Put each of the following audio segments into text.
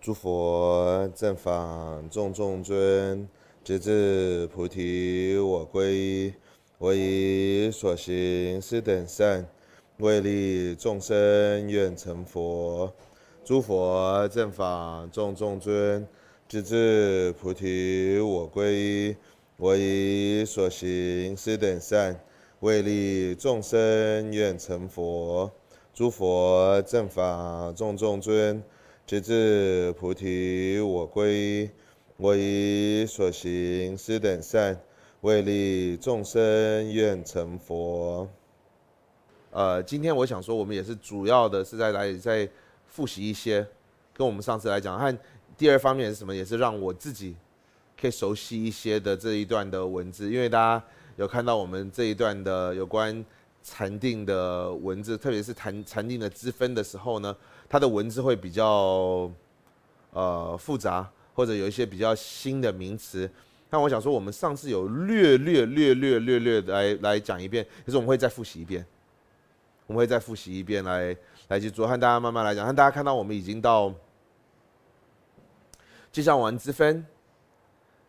诸佛正法众众尊，直至菩提我皈依。我以所行施等善，为利众生愿成佛。诸佛正法众众尊，直至菩提我皈依。我以所行施等善，为利众生愿成佛。诸佛正法众众尊。直至菩提，我归。我以所行施等善，为利众生愿成佛。呃，今天我想说，我们也是主要的是在哪里在复习一些，跟我们上次来讲。和第二方面是什么？也是让我自己可以熟悉一些的这一段的文字，因为大家有看到我们这一段的有关。禅定的文字，特别是禅禅定的之分的时候呢，它的文字会比较呃复杂，或者有一些比较新的名词。那我想说，我们上次有略略略略略略来来讲一遍，可是我们会再复习一遍，我们会再复习一遍，来来去做，和大家慢慢来讲。大家看到我们已经到介绍完之分，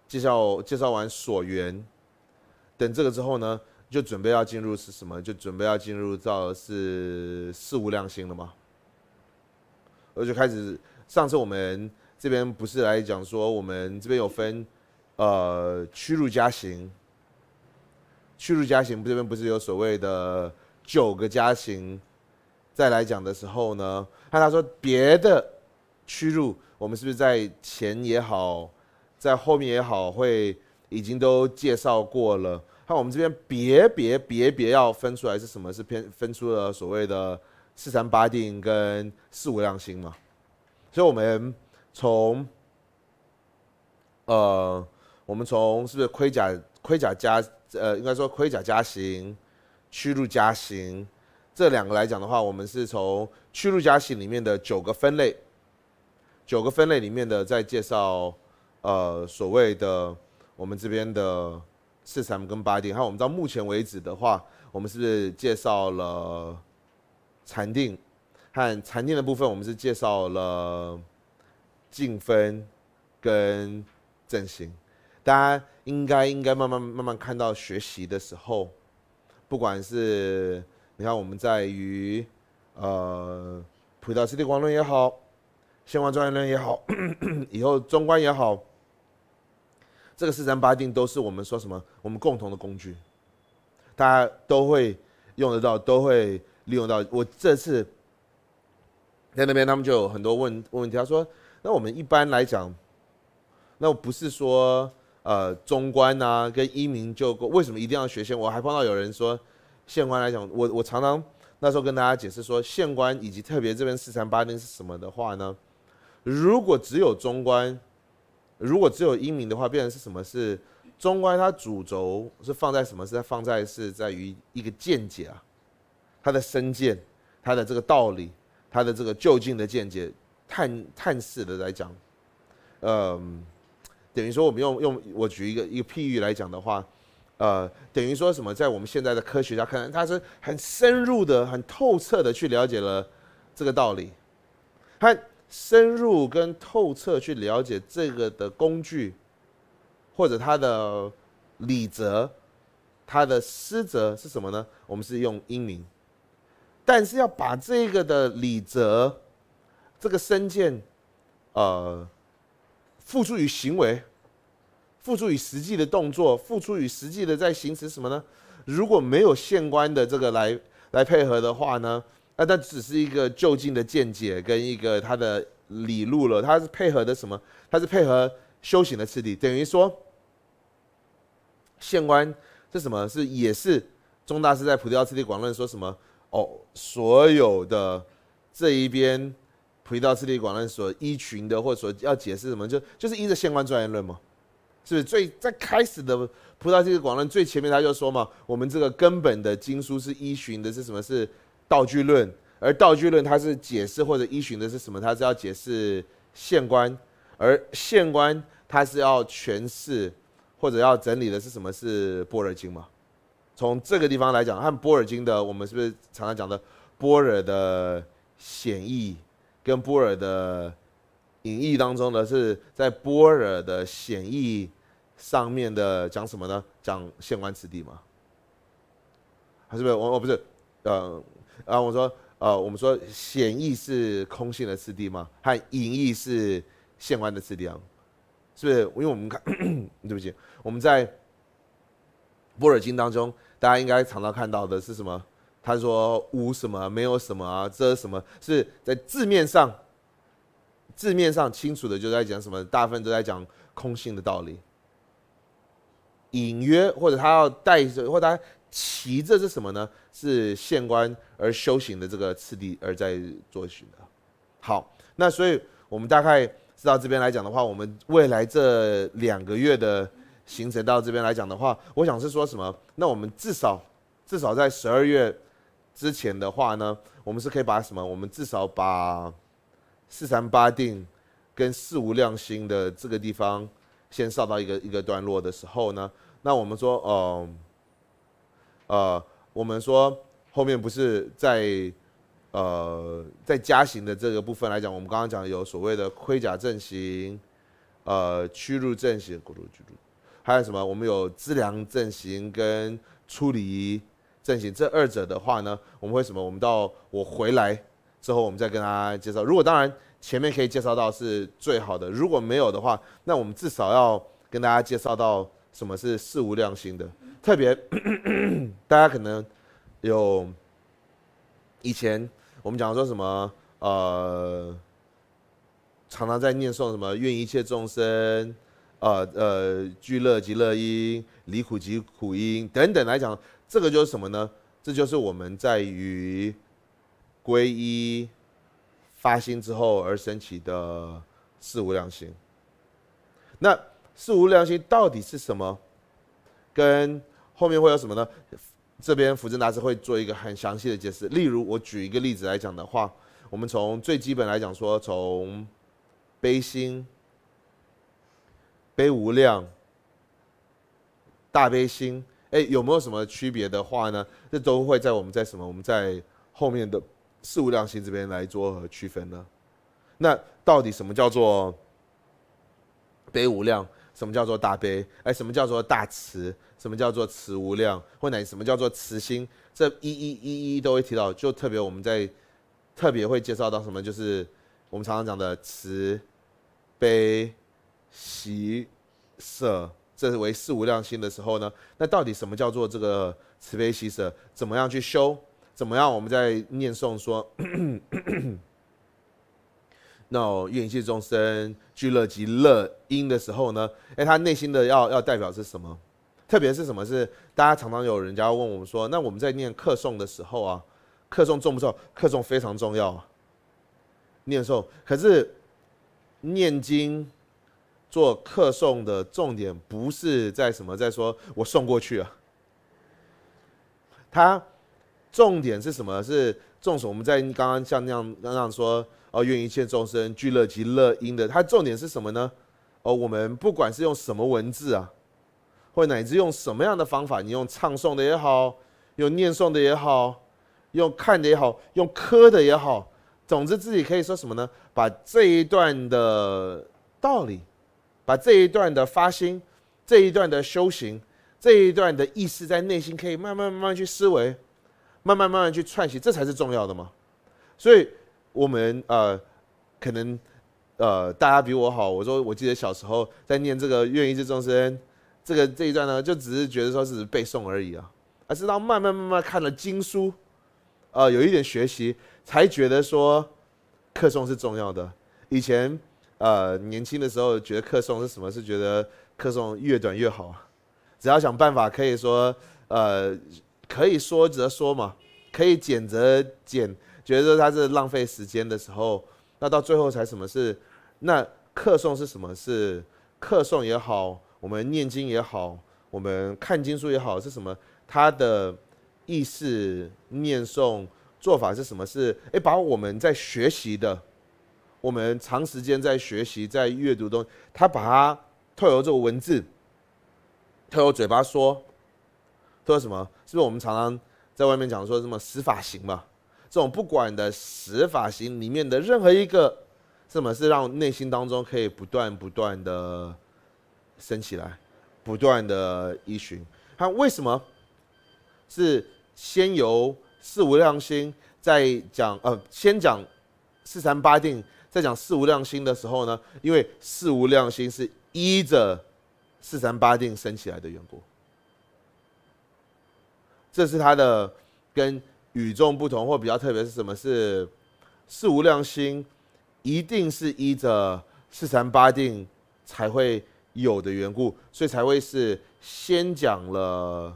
介绍介绍完所缘，等这个之后呢？就准备要进入是什么？就准备要进入到是事物量心了吗？我就开始，上次我们这边不是来讲说，我们这边有分，呃，屈辱加刑，屈辱加刑这边不是有所谓的九个加刑，再来讲的时候呢，那他说别的屈辱，我们是不是在前也好，在后面也好，会已经都介绍过了？那我们这边别别别别要分出来是什么？是偏分出了所谓的四三八定跟四五亮星嘛？所以我们从呃，我们从是不是盔甲盔甲加呃，应该说盔甲加型、屈辱加型这两个来讲的话，我们是从屈辱加型里面的九个分类，九个分类里面的再介绍呃，所谓的我们这边的。四 M 跟八定，有我们到目前为止的话，我们是介绍了禅定和禅定的部分，我们是介绍了静分跟正行。大家应该应该慢慢慢慢看到学习的时候，不管是你看我们在于呃普达斯济光论也好，现观庄严论也好，以后中观也好。这个四三八定都是我们说什么，我们共同的工具，大家都会用得到，都会利用到。我这次在那边，他们就有很多问问题，他说：“那我们一般来讲，那我不是说呃中官呐跟一民就为什么一定要学县？”我还碰到有人说，县官来讲，我我常常那时候跟大家解释说，县官以及特别这边四三八定是什么的话呢？如果只有中官。如果只有英明的话，变成是什么？是中观，它主轴是放在什么？是放在是在于一个见解啊，它的深见，它的这个道理，它的这个就近的见解，探探视的来讲，嗯，等于说我们用用我举一个一个譬喻来讲的话，呃，等于说什么？在我们现在的科学家，可能他是很深入的、很透彻的去了解了这个道理，他。深入跟透彻去了解这个的工具，或者它的理则，它的师则是什么呢？我们是用英明，但是要把这个的理则，这个深见，呃，付诸于行为，付诸于实际的动作，付诸于实际的在行使什么呢？如果没有县官的这个来来配合的话呢？那那只是一个就近的见解跟一个他的理路了，他是配合的什么？他是配合修行的次第，等于说，县官这什么是也是钟大师在《菩提道次第广论》说什么？哦，所有的这一边《菩提道次第广论》所依循的，或所要解释什么，就就是依着县官专业论嘛。是不是？最在开始的《菩提道次第广论》最前面他就说嘛，我们这个根本的经书是依循的是什么是？道具论，而道具论它是解释或者依循的是什么？它是要解释县官，而县官它是要诠释或者要整理的是什么？是波尔经嘛？从这个地方来讲，看波尔经的，我们是不是常常讲的波尔的显义跟波尔的隐义当中呢？是在波尔的显义上面的讲什么呢？讲县官子弟嘛？还是不是？我我不是，呃。然后我说，呃，我们说显意是空性的次第嘛，和隐意是现观的次第啊，是不是？因为我们看，对不起，我们在《波尔经》当中，大家应该常常看到的是什么？他说无什么，没有什么啊，这什么是在字面上，字面上清楚的就在讲什么，大部分都在讲空性的道理，隐约或者他要带着或他。其这是什么呢？是县官而修行的这个次第而在做序的。好，那所以我们大概知道这边来讲的话，我们未来这两个月的行程到这边来讲的话，我想是说什么？那我们至少至少在十二月之前的话呢，我们是可以把什么？我们至少把四三八定跟四无量心的这个地方先上到一个一个段落的时候呢，那我们说哦。呃，我们说后面不是在呃在加刑的这个部分来讲，我们刚刚讲有所谓的盔甲阵型，呃屈辱阵型，还有什么？我们有资量阵型跟出离阵型。这二者的话呢，我们会什么？我们到我回来之后，我们再跟大家介绍。如果当然前面可以介绍到是最好的，如果没有的话，那我们至少要跟大家介绍到什么是四无量心的。特别，大家可能有以前我们讲说什么，呃，常常在念诵什么，愿一切众生，呃呃，俱乐极乐音，离苦极苦音等等。来讲，这个就是什么呢？这就是我们在于皈依发心之后而升起的四无量心。那四无量心到底是什么？跟后面会有什么呢？这边辅正大师会做一个很详细的解释。例如，我举一个例子来讲的话，我们从最基本来讲说，从悲心、悲无量、大悲心，哎，有没有什么区别的话呢？这都会在我们在什么？我们在后面的四无量心这边来做区分呢？那到底什么叫做悲无量？什么叫做大悲？哎，什么叫做大慈？什么叫做慈无量？或乃什么叫做慈心？这一一一一都会提到。就特别我们在特别会介绍到什么？就是我们常常讲的慈悲喜舍，这为四无量心的时候呢？那到底什么叫做这个慈悲喜舍？怎么样去修？怎么样？我们在念诵说。那愿气众生俱乐及乐音的时候呢？哎，他内心的要要代表是什么？特别是什么？是大家常常有人家问我们说，那我们在念客颂的时候啊，客颂重不重？客颂非常重要啊，念诵。可是念经做客颂的重点不是在什么？在说我送过去啊？他重点是什么？是重所我们在刚刚像那样那样说。哦，愿一切众生俱乐及乐音的，它重点是什么呢？哦，我们不管是用什么文字啊，或乃至用什么样的方法，你用唱诵的也好，用念诵的也好，用看的也好，用磕的也好，总之自己可以说什么呢？把这一段的道理，把这一段的发心，这一段的修行，这一段的意思，在内心可以慢慢慢慢去思维，慢慢慢慢去串习，这才是重要的嘛。所以。我们呃，可能呃，大家比我好。我说，我记得小时候在念这个“愿一是众生”这个这一段呢，就只是觉得说是背诵而已啊。而是到慢慢慢慢看了经书，呃，有一点学习，才觉得说课诵是重要的。以前呃年轻的时候，觉得课诵是什么？是觉得课诵越短越好，只要想办法可以说呃可以说则说嘛，可以简则简。觉得他是浪费时间的时候，那到最后才什么是？那客颂是什么？是客颂也好，我们念经也好，我们看经书也好，是什么？他的意识念诵做法是什么？是哎，把我们在学习的，我们长时间在学习、在阅读中，他把它透由这个文字，透由嘴巴说，透过什么？是不是我们常常在外面讲说什么死法行嘛？这种不管的十法行里面的任何一个，什么是让内心当中可以不断不断的升起来，不断的依循？他为什么是先由四无量心再讲？呃，先讲四禅八定，再讲四无量心的时候呢？因为四无量心是依着四禅八定升起来的缘故。这是他的跟。与众不同或比较特别是什么？是四无量心，一定是依着四禅八定才会有的缘故，所以才会是先讲了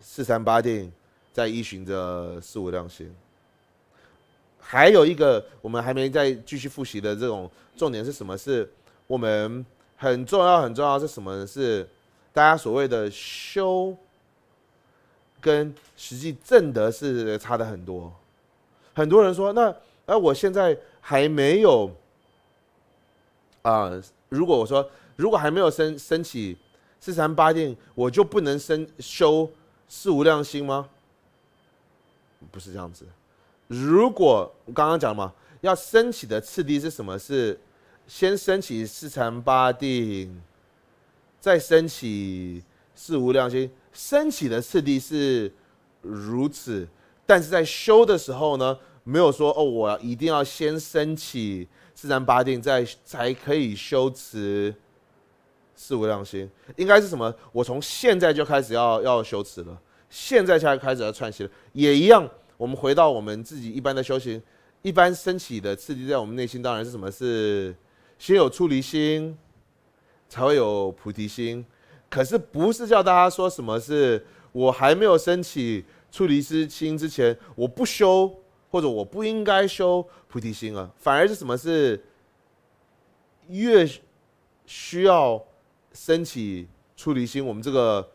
四禅八定，再依循着四无量心。还有一个我们还没再继续复习的这种重点是什么？是我们很重要很重要是什么？是大家所谓的修。跟实际挣得是差的很多，很多人说那那我现在还没有啊？如果我说如果还没有升升起四禅八定，我就不能升修四无量心吗？不是这样子。如果我刚刚讲嘛，要升起的次第是什么？是先升起四禅八定，再升起。是无量心升起的次第是如此，但是在修的时候呢，没有说哦，我一定要先升起四三八定，再才可以修持四无量心。应该是什么？我从现在就开始要要修持了，现在才开始要串习了。也一样，我们回到我们自己一般的修行，一般升起的次第，在我们内心当然是什么是先有出离心，才会有菩提心。可是不是叫大家说什么？是我还没有升起出离之心之前，我不修或者我不应该修菩提心啊？反而是什么？是越需要升起出离心，我们这个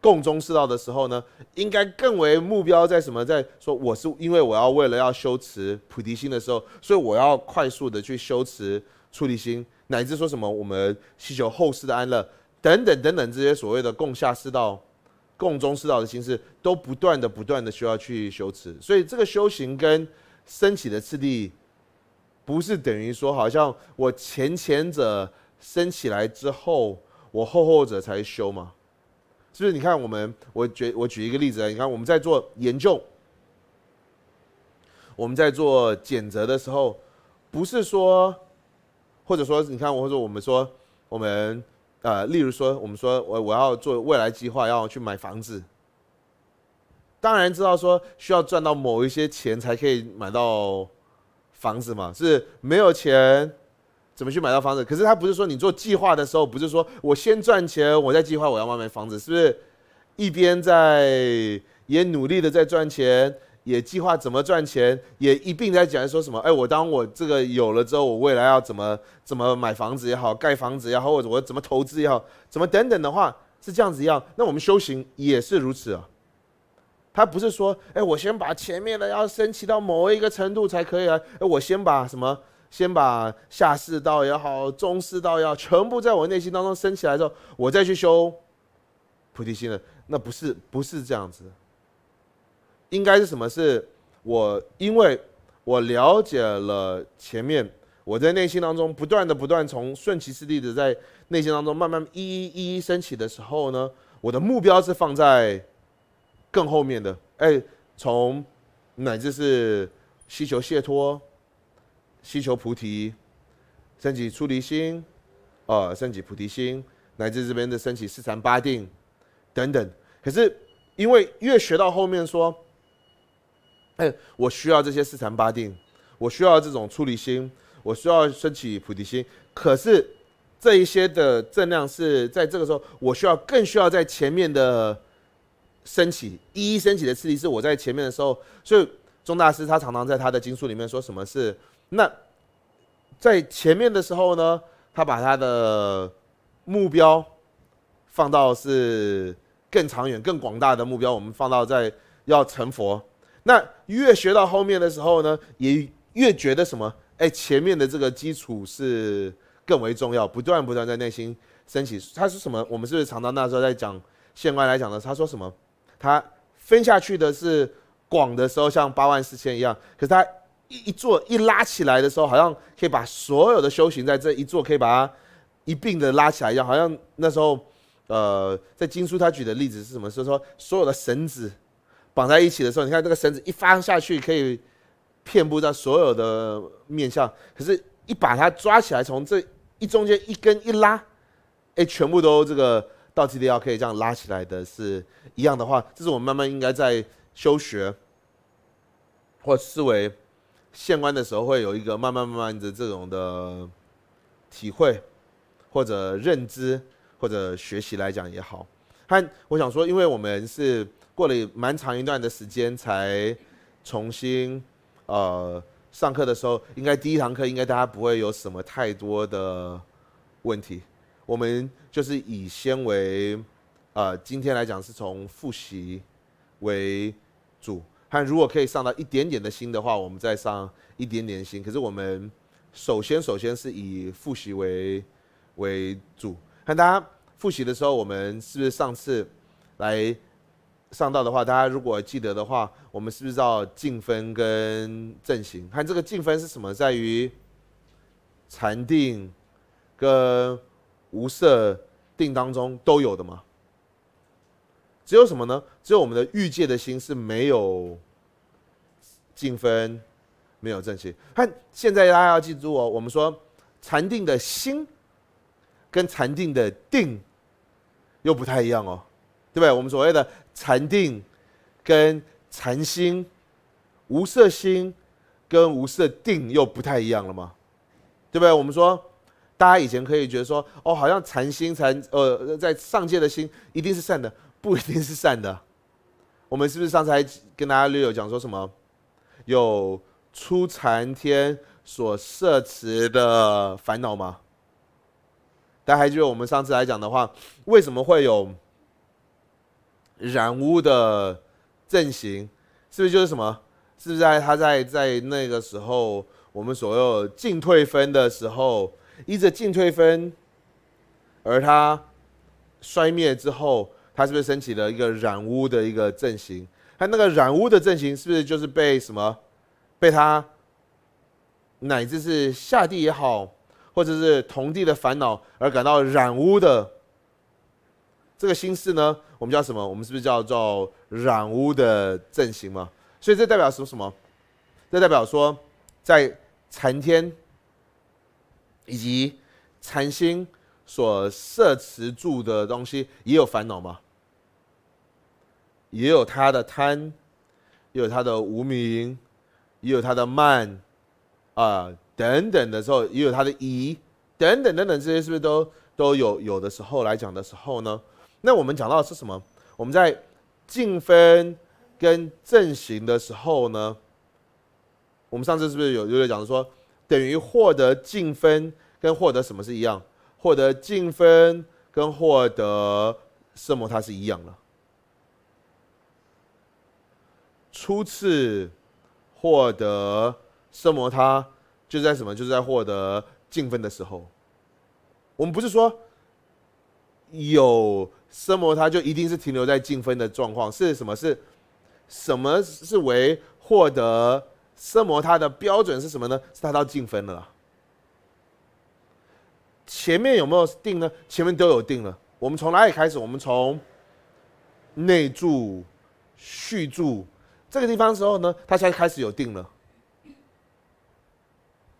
共中世道的时候呢，应该更为目标在什么？在说我是因为我要为了要修持菩提心的时候，所以我要快速的去修持出离心，乃至说什么？我们祈求后世的安乐。等等等等，这些所谓的共下四道、共中四道的形式，都不断的、不断的需要去修持。所以，这个修行跟升起的次第，不是等于说，好像我前前者升起来之后，我后后者才修吗？是不是？你看，我们我举我举一个例子，啊，你看我们在做研究，我们在做检责的时候，不是说，或者说，你看，或者我们说，我们。呃，例如说，我们说我我要做未来计划，要去买房子。当然知道说需要赚到某一些钱才可以买到房子嘛，是没有钱怎么去买到房子？可是他不是说你做计划的时候，不是说我先赚钱，我再计划我要买买房子，是不是？一边在也努力的在赚钱。也计划怎么赚钱，也一并在讲说什么？哎，我当我这个有了之后，我未来要怎么怎么买房子也好，盖房子也好，或者我怎么投资也好，怎么等等的话是这样子一样。那我们修行也是如此啊，他不是说，哎，我先把前面的要升起到某一个程度才可以啊。哎，我先把什么，先把下四道也好，中四道也好，全部在我内心当中升起来之后，我再去修菩提心的，那不是不是这样子。应该是什么？是我，因为我了解了前面，我在内心当中不断的、不断从顺其势力的在内心当中慢慢一一一一升起的时候呢，我的目标是放在更后面的。哎，从乃至是希求解脱，希求菩提，升起出离心啊，升起菩提心，乃至这边的升起四禅八定等等。可是因为越学到后面说。哎，我需要这些四禅八定，我需要这种出离心，我需要升起菩提心。可是这一些的正量是在这个时候，我需要更需要在前面的升起一一升起的次第是我在前面的时候。所以宗大师他常常在他的经书里面说什么？是那在前面的时候呢，他把他的目标放到是更长远、更广大的目标，我们放到在要成佛。那越学到后面的时候呢，也越觉得什么？哎，前面的这个基础是更为重要，不断不断在内心升起。他是什么？我们是不是常到那时候在讲县官来讲呢？他说什么？他分下去的是广的时候，像八万四千一样。可是他一一座一拉起来的时候，好像可以把所有的修行在这一座，可以把它一并的拉起来一样。好像那时候，呃，在经书他举的例子是什么？是说所有的绳子。绑在一起的时候，你看这个绳子一翻下去，可以遍布在所有的面相。可是，一把它抓起来，从这一中间一根一拉，哎，全部都这个倒梯的腰可以这样拉起来的是一样的话，这是我们慢慢应该在修学或思维现观的时候，会有一个慢慢慢慢的这种的体会或者认知或者学习来讲也好。他我想说，因为我们是。过了蛮长一段的时间，才重新呃上课的时候，应该第一堂课应该大家不会有什么太多的问题。我们就是以先为呃今天来讲，是从复习为主，看如果可以上到一点点的心的话，我们再上一点点心。可是我们首先首先是以复习为为主，看大家复习的时候，我们是不是上次来。上道的话，大家如果记得的话，我们是不是知道静分跟正行？看这个静分是什么，在于禅定跟无色定当中都有的吗？只有什么呢？只有我们的欲界的心是没有静分，没有正行。看现在大家要记住哦，我们说禅定的心跟禅定的定又不太一样哦，对不对？我们所谓的。禅定，跟禅心、无色心，跟无色定又不太一样了吗？对不对？我们说，大家以前可以觉得说，哦，好像禅心禅，呃，在上界的心一定是善的，不一定是善的。我们是不是上次还跟大家略有讲说什么？有出禅天所摄持的烦恼吗？大家还记得我们上次来讲的话，为什么会有？染污的阵型，是不是就是什么？是不是在他在在那个时候，我们所有进退分的时候，依着进退分，而他衰灭之后，他是不是升起了一个染污的一个阵型？他那个染污的阵型，是不是就是被什么被他乃至是下地也好，或者是同地的烦恼而感到染污的这个心思呢？我们叫什么？我们是不是叫做染污的阵型吗？所以这代表说什么？这代表说，在残天以及禅心所摄持住的东西，也有烦恼吗？也有他的贪，也有他的无名，也有他的慢啊等等的时候，也有他的疑等等等等，这些是不是都都有有的时候来讲的时候呢？那我们讲到的是什么？我们在竞分跟阵型的时候呢，我们上次是不是有有讲说，等于获得竞分跟获得什么是一样？获得竞分跟获得色魔他是一样的。初次获得色魔他，就是在什么？就是在获得竞分的时候。我们不是说有。色魔它就一定是停留在竞分的状况，是什么？是什么是为获得色魔它的标准是什么呢？是它到竞分了。前面有没有定呢？前面都有定了。我们从哪里开始？我们从内住续住这个地方时候呢，它才开始有定了。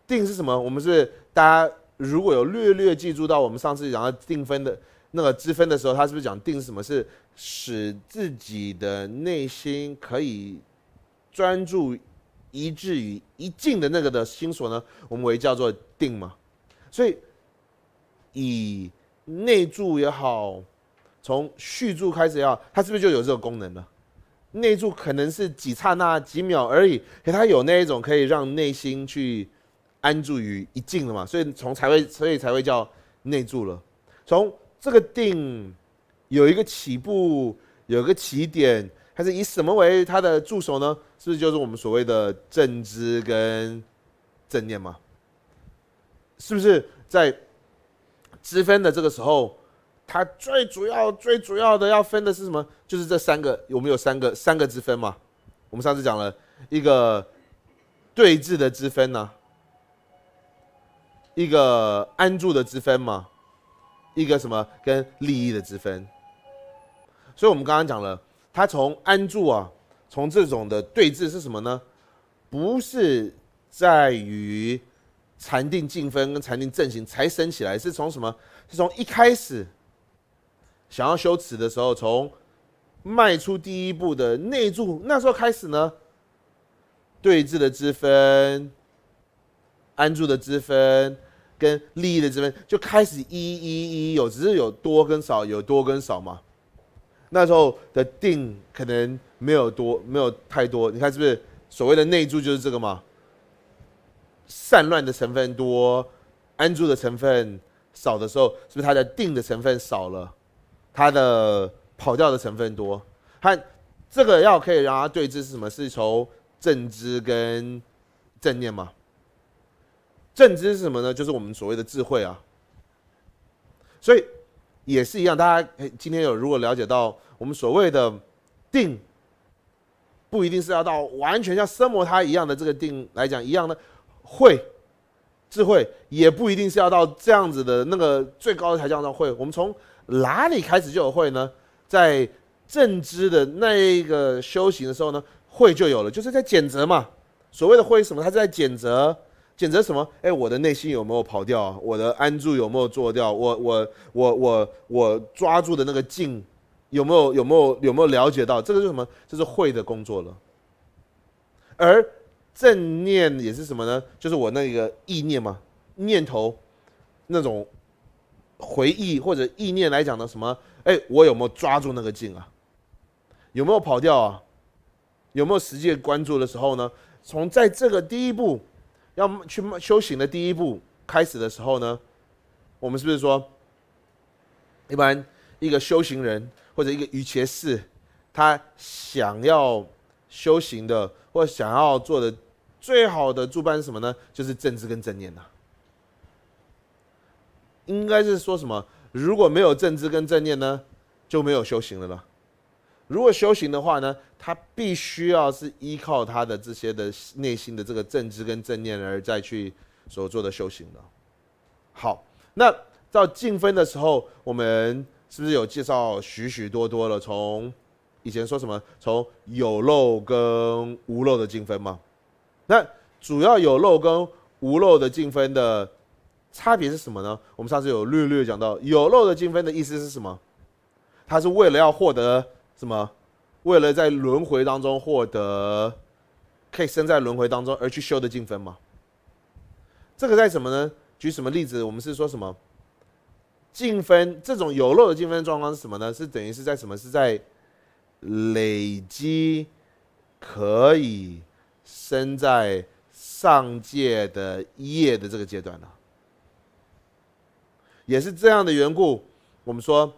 定是什么？我们是大家如果有略略记住到我们上次讲到定分的。那个之分的时候，他是不是讲定是什么？是使自己的内心可以专注一致于一境的那个的心所呢？我们为叫做定嘛。所以以内住也好，从续住开始也好，它是不是就有这个功能呢？内住可能是几刹那、几秒而已，可它有那一种可以让内心去安住于一境的嘛？所以从才会，所以才会叫内住了。从这个定有一个起步，有一个起点，还是以什么为他的助手呢？是不是就是我们所谓的正知跟正念吗？是不是在知分的这个时候，他最主要、最主要的要分的是什么？就是这三个，我们有三个三个之分嘛？我们上次讲了一个对峙的之分呢，一个安住的之分嘛，一个什么跟利益的之分，所以我们刚刚讲了，他从安住啊，从这种的对峙是什么呢？不是在于禅定静分跟禅定正行才升起来，是从什么？是从一开始想要修持的时候，从迈出第一步的内住那时候开始呢？对峙的之分，安住的之分。跟利益的这边就开始一、一、一有，只是有多跟少，有多跟少嘛。那时候的定可能没有多，没有太多。你看是不是所谓的内助就是这个嘛？散乱的成分多，安住的成分少的时候，是不是它的定的成分少了，它的跑掉的成分多？它这个要可以让它对峙是什么？是从正知跟正念嘛？正知是什么呢？就是我们所谓的智慧啊。所以也是一样，大家今天有如果了解到我们所谓的定，不一定是要到完全像生魔他一样的这个定来讲一样的会智慧也不一定是要到这样子的那个最高的台叫上会。我们从哪里开始就有会呢？在正知的那个修行的时候呢，会就有了，就是在减责嘛。所谓的会什么？它在减责，检查什么？哎，我的内心有没有跑掉？我的安住有没有做掉？我我我我我抓住的那个劲，有没有有没有有没有了解到？这个是什么？就是会的工作了。而正念也是什么呢？就是我那个意念嘛，念头，那种回忆或者意念来讲的什么？哎，我有没有抓住那个劲啊？有没有跑掉啊？有没有实际关注的时候呢？从在这个第一步。要去修行的第一步，开始的时候呢，我们是不是说，一般一个修行人或者一个瑜伽士，他想要修行的或想要做的最好的助班是什么呢？就是正知跟正念呐。应该是说什么？如果没有正知跟正念呢，就没有修行了了。如果修行的话呢？他必须要是依靠他的这些的内心的这个正知跟正念，而再去所做的修行的。好，那到进分的时候，我们是不是有介绍许许多多了？从以前说什么，从有漏跟无漏的进分吗？那主要有漏跟无漏的进分的差别是什么呢？我们上次有略略讲到，有漏的进分的意思是什么？它是为了要获得什么？为了在轮回当中获得可以生在轮回当中而去修的净分吗？这个在什么呢？举什么例子？我们是说什么净分？这种有漏的净分状况是什么呢？是等于是在什么？是在累积可以生在上界的业的这个阶段呢？也是这样的缘故，我们说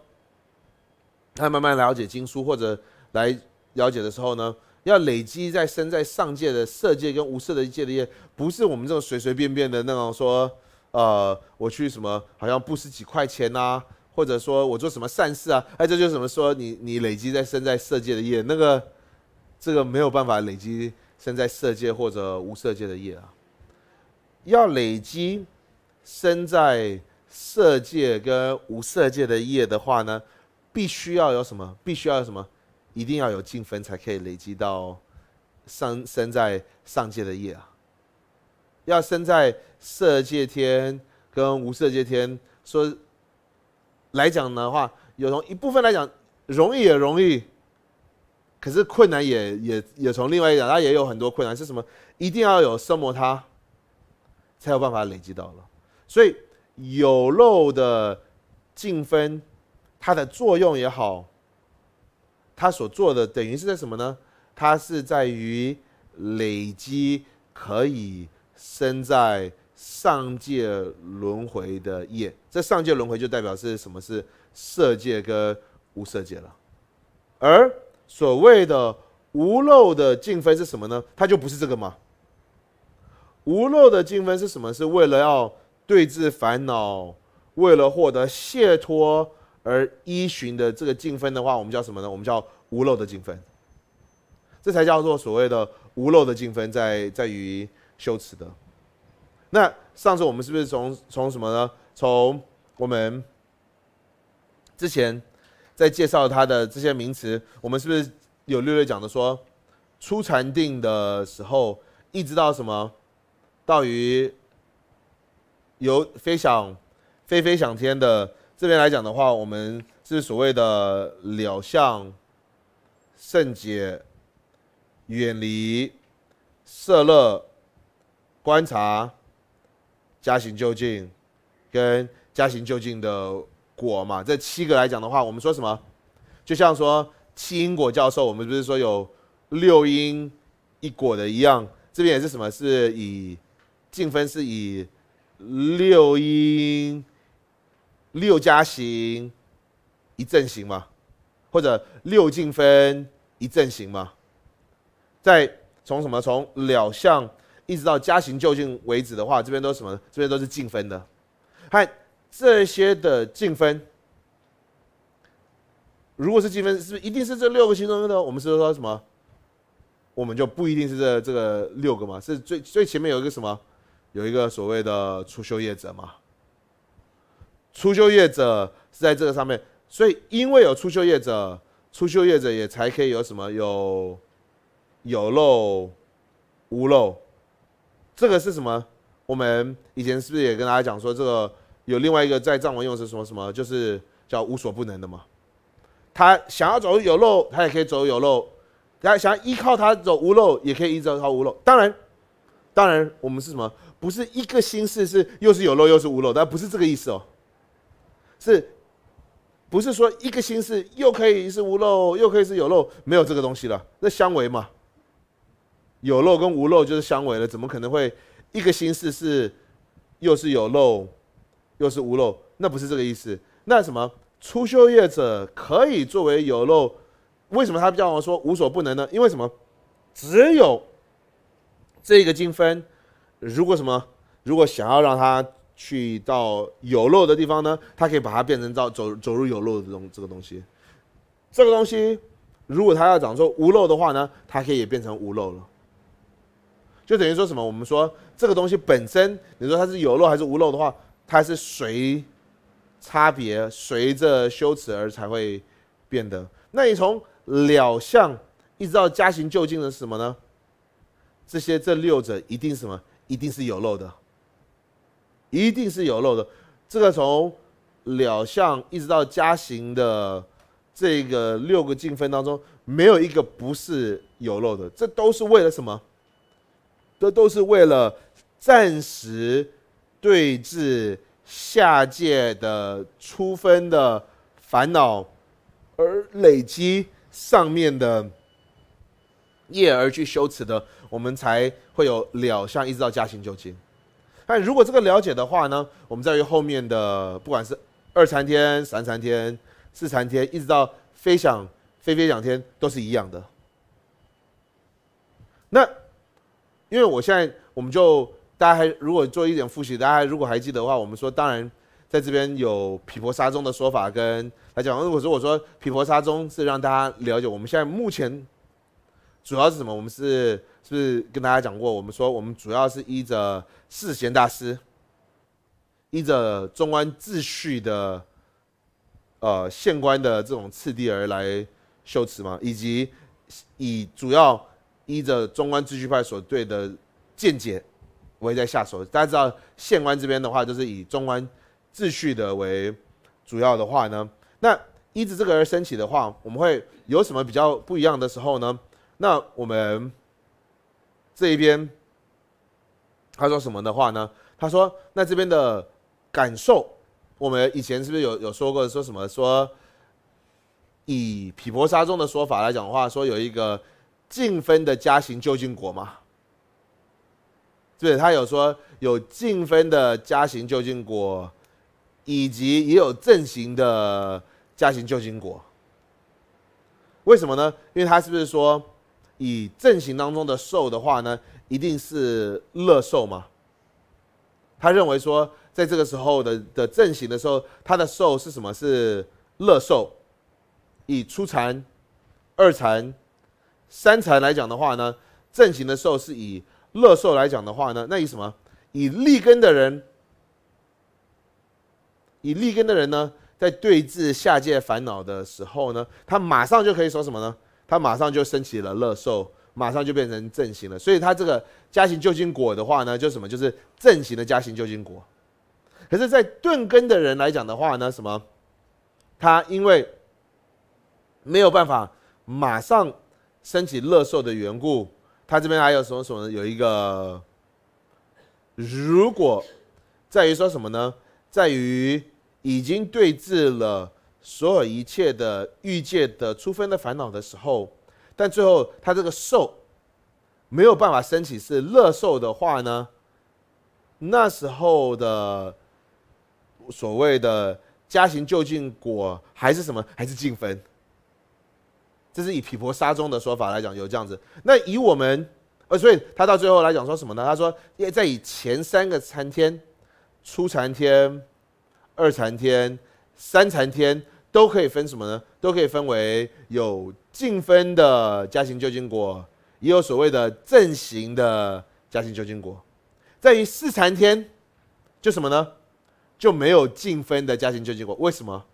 他慢慢了解经书或者。来了解的时候呢，要累积在身在上界的色界跟无色的一界的业，不是我们这种随随便便的那种说，呃，我去什么好像布施几块钱啊，或者说我做什么善事啊，哎，这就是什么说你你累积在身在色界的业，那个这个没有办法累积身在色界或者无色界的业啊。要累积身在色界跟无色界的业的话呢，必须要有什么？必须要有什么？一定要有净分才可以累积到上生在上界的业啊，要生在色界天跟无色界天，说来讲的话，有从一部分来讲容易也容易，可是困难也也也从另外一讲，它也有很多困难，是什么？一定要有色魔他才有办法累积到了，所以有漏的净分，它的作用也好。他所做的等于是在什么呢？他是在于累积可以生在上界轮回的业。这上界轮回就代表是什么？是色界跟无色界了。而所谓的无漏的净分是什么呢？它就不是这个吗？无漏的净分是什么？是为了要对治烦恼，为了获得解脱。而依循的这个净分的话，我们叫什么呢？我们叫无漏的净分，这才叫做所谓的无漏的净分，在在于修持的。那上次我们是不是从从什么呢？从我们之前在介绍它的这些名词，我们是不是有略略讲的说，初禅定的时候，一直到什么，到于由飞翔飞飞翔天的。这边来讲的话，我们是所谓的了相、圣解、远离、色乐、观察、加行究竟，跟加行究竟的果嘛。这七个来讲的话，我们说什么？就像说七因果教授，我们不是说有六因一果的一样。这边也是什么？是以净分是以六因。六加行一阵行吗？或者六进分一阵行吗？在从什么从了相一直到加行就近为止的话，这边都是什么？这边都是进分的。看这些的进分，如果是进分，是不是一定是这六个其中的？我们是说什么？我们就不一定是这这个六个嘛？是最最前面有一个什么？有一个所谓的初修业者嘛？初修业者是在这个上面，所以因为有初修业者，初修业者也才可以有什么有有漏无漏，这个是什么？我们以前是不是也跟大家讲说，这个有另外一个在藏文用是什么什么，就是叫无所不能的嘛？他想要走有漏，他也可以走有漏；他想依靠他走无漏，也可以依靠他无漏。当然，当然我们是什么？不是一个心事是又是有漏又是无漏，但不是这个意思哦。是，不是说一个心事又可以是无漏，又可以是有漏？没有这个东西了，那相违嘛。有漏跟无漏就是相违了，怎么可能会一个心事是又是有漏，又是无漏？那不是这个意思。那什么初修业者可以作为有漏？为什么他叫我说无所不能呢？因为什么？只有这个经分，如果什么，如果想要让他。去到有漏的地方呢，它可以把它变成到走走入有漏的东这个东西，这个东西如果它要讲说无漏的话呢，它可以也变成无漏了。就等于说什么？我们说这个东西本身，你说它是有漏还是无漏的话，它是随差别随着修持而才会变得。那你从了相一直到家行究竟的什么呢？这些这六者一定什么？一定是有漏的。一定是有漏的，这个从了相一直到加行的这个六个进分当中，没有一个不是有漏的。这都是为了什么？这都是为了暂时对峙下界的出分的烦恼，而累积上面的业而去修持的。我们才会有了相一直到加行究竟。那如果这个了解的话呢，我们在于后面的不管是二禅天、三禅天、四禅天，一直到飞想、飞飞两天都是一样的。那因为我现在我们就大家还如果做一点复习，大家如果还记得的话，我们说当然在这边有毗婆沙中的说法跟来讲，如果说我说毗婆沙中是让大家了解，我们现在目前主要是什么？我们是。是跟大家讲过，我们说我们主要是依着世贤大师，依着中观秩序的呃县官的这种次第而来修持嘛，以及以主要依着中观秩序派所对的见解为在下手。大家知道县官这边的话，就是以中观秩序的为主要的话呢，那依着这个而升起的话，我们会有什么比较不一样的时候呢？那我们。这一边，他说什么的话呢？他说：“那这边的感受，我们以前是不是有有说过说什么？说以匹婆沙中的说法来讲的话，说有一个净分的加行救竟果嘛？对，他有说有净分的加行救竟果，以及也有正行的加行救竟果。为什么呢？因为他是不是说？”以阵型当中的兽的话呢，一定是乐兽吗？他认为说，在这个时候的的阵型的时候，他的兽是什么？是乐兽。以初禅、二禅、三禅来讲的话呢，阵型的兽是以乐兽来讲的话呢，那以什么？以立根的人，以立根的人呢，在对峙下界烦恼的时候呢，他马上就可以说什么呢？他马上就升起了乐寿，马上就变成正形了。所以，他这个加行旧金果的话呢，就什么？就是正形的加行旧金果。可是，在钝根的人来讲的话呢，什么？他因为没有办法马上升起乐寿的缘故，他这边还有什么什么？有一个，如果在于说什么呢？在于已经对峙了。所有一切的欲界的出分的烦恼的时候，但最后他这个受没有办法升起，是乐受的话呢？那时候的所谓的家行究竟果还是什么？还是净分？这是以毗婆沙中的说法来讲有这样子。那以我们呃，所以他到最后来讲说什么呢？他说：在以前三个禅天，初禅天、二禅天、三禅天。都可以分什么呢？都可以分为有净分的家庭旧金果，也有所谓的正行的家庭旧金果。在于四禅天，就什么呢？就没有净分的家庭救金果。为什么？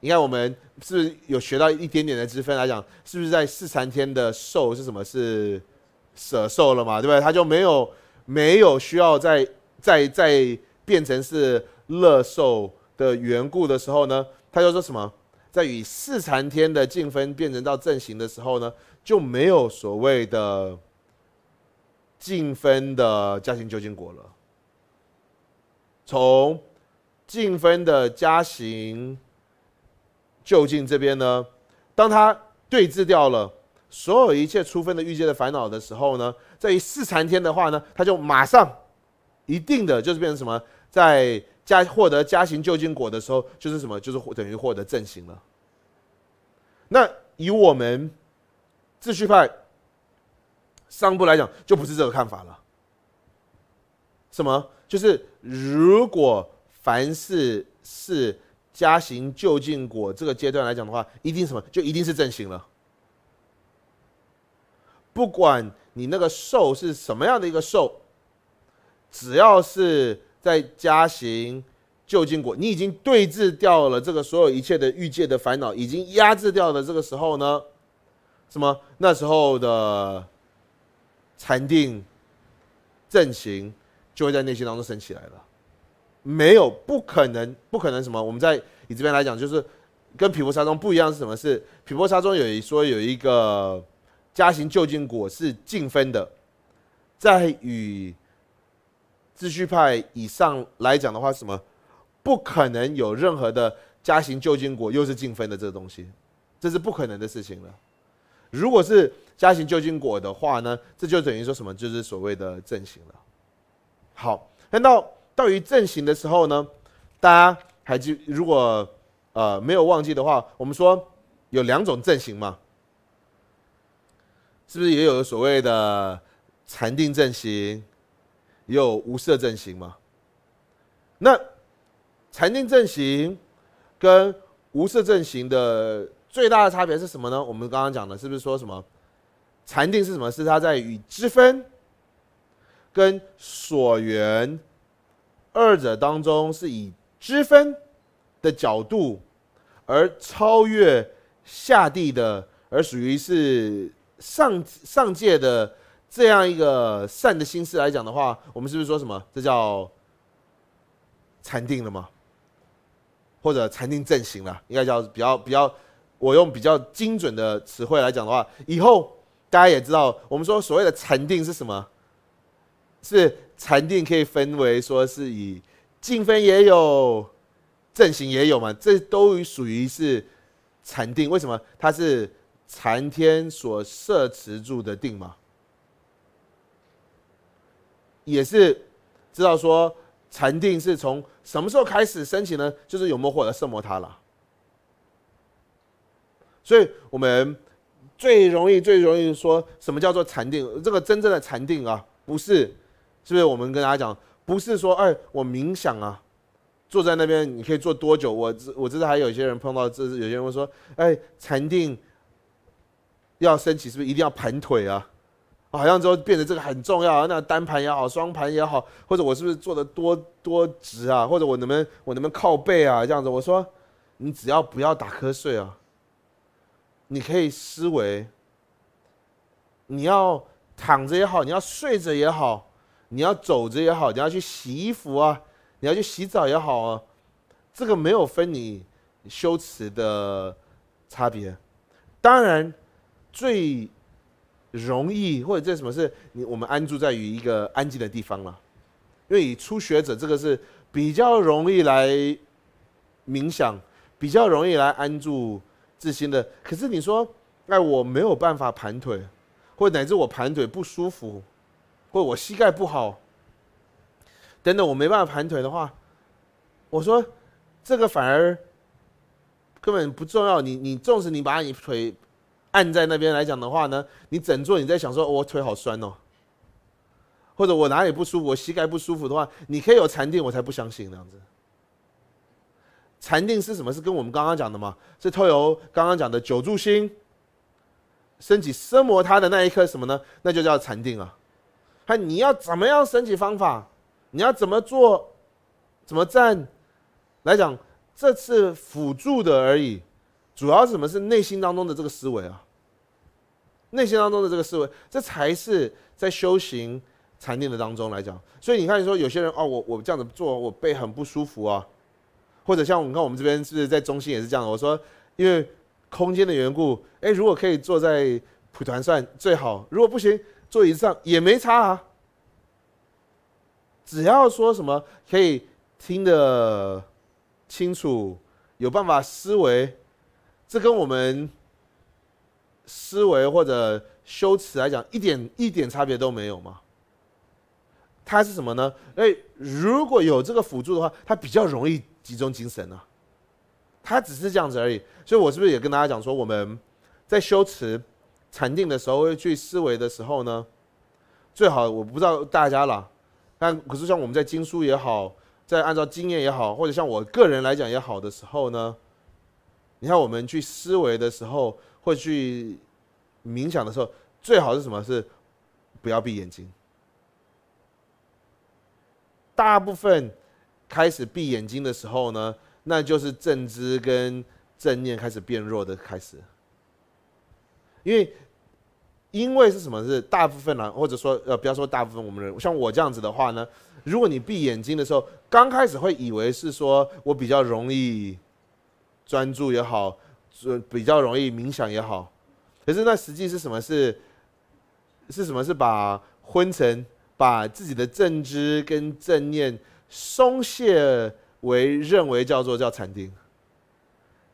你看我们是不是有学到一点点的知分来讲，是不是在四禅天的受是什么？是舍受了嘛？对不对？他就没有没有需要在在在变成是乐受的缘故的时候呢？他就说什么，在与四禅天的净分变成到正行的时候呢，就没有所谓的净分的加行究竟果了。从净分的加行就近这边呢，当他对峙掉了所有一切出分的欲界的烦恼的时候呢，在于四禅天的话呢，他就马上一定的就是变成什么在。加获得加行就近果的时候，就是什么？就是等于获得正行了。那以我们秩序派上部来讲，就不是这个看法了。什么？就是如果凡是是加行就近果这个阶段来讲的话，一定什么？就一定是正行了。不管你那个受是什么样的一个受，只要是。在加行、就近果，你已经对峙掉了这个所有一切的欲界的烦恼，已经压制掉了。这个时候呢，什么？那时候的禅定、正行就会在内心当中升起来了。没有，不可能，不可能。什么？我们在你这边来讲，就是跟毗婆沙中不一样是什么？是毗婆沙中有一说有一个加行、就近果是净分的，在与。秩序派以上来讲的话，什么不可能有任何的加行旧金果又是净分的这个东西，这是不可能的事情了。如果是加行旧金果的话呢，这就等于说什么就是所谓的阵型了。好，那到到于阵型的时候呢，大家还记如果呃没有忘记的话，我们说有两种阵型嘛，是不是也有所谓的禅定阵型？有无色阵型吗？那禅定阵型跟无色阵型的最大的差别是什么呢？我们刚刚讲的是不是说什么禅定是什么？是它在与知分跟所缘二者当中，是以知分的角度而超越下地的，而属于是上上界的。这样一个善的心思来讲的话，我们是不是说什么？这叫禅定了吗？或者禅定正行了？应该叫比较比较，我用比较精准的词汇来讲的话，以后大家也知道，我们说所谓的禅定是什么？是禅定可以分为说是以静分也有，正行也有嘛？这都属于是禅定。为什么它是禅天所摄持住的定嘛？也是知道说禅定是从什么时候开始升起呢？就是有没有获得圣魔塔了。所以我们最容易最容易说什么叫做禅定？这个真正的禅定啊，不是是不是我们跟大家讲，不是说哎我冥想啊，坐在那边你可以坐多久？我我知道还有些人碰到这有些人会说哎禅定要升起是不是一定要盘腿啊？好像就变得这个很重要啊，那单盘也好，双盘也好，或者我是不是做的多多直啊，或者我能不能我能不能靠背啊这样子？我说，你只要不要打瞌睡啊。你可以思维，你要躺着也好，你要睡着也好，你要走着也好，你要去洗衣服啊，你要去洗澡也好啊，这个没有分你修辞的差别。当然，最。容易或者这什么是你我们安住在于一个安静的地方了，因为初学者这个是比较容易来冥想，比较容易来安住自心的。可是你说，哎，我没有办法盘腿，或者乃至我盘腿不舒服，或我膝盖不好，等等，我没办法盘腿的话，我说这个反而根本不重要。你你纵使你把你腿。按在那边来讲的话呢，你整坐你在想说，我腿好酸哦，或者我哪里不舒服，我膝盖不舒服的话，你可以有禅定，我才不相信那样子。禅定是什么？是跟我们刚刚讲的嘛？是透由刚刚讲的九柱心，升起生摩他的那一刻什么呢？那就叫禅定啊。他你要怎么样升起方法？你要怎么做？怎么站？来讲这次辅助的而已。主要是什么？是内心当中的这个思维啊，内心当中的这个思维，这才是在修行禅定的当中来讲。所以你看，说有些人哦，我我这样子做，我背很不舒服啊，或者像我们看我们这边是在中心也是这样的。我说，因为空间的缘故，哎，如果可以坐在蒲团上最好，如果不行，坐椅子上也没差啊。只要说什么可以听得清楚，有办法思维。这跟我们思维或者修辞来讲，一点一点差别都没有吗？它是什么呢？哎，如果有这个辅助的话，它比较容易集中精神呢。它只是这样子而已。所以，我是不是也跟大家讲说，我们在修辞、禅定的时候，会去思维的时候呢？最好我不知道大家了，但可是像我们在经书也好，在按照经验也好，或者像我个人来讲也好的时候呢？你看，我们去思维的时候，或去冥想的时候，最好是什么？是不要闭眼睛。大部分开始闭眼睛的时候呢，那就是正知跟正念开始变弱的开始。因为，因为是什么？是大部分呢，或者说呃，不要说大部分，我们人像我这样子的话呢，如果你闭眼睛的时候，刚开始会以为是说我比较容易。专注也好，比较容易冥想也好，可是那实际是什么？是是什么？是把昏沉把自己的正知跟正念松懈为认为叫做叫禅定，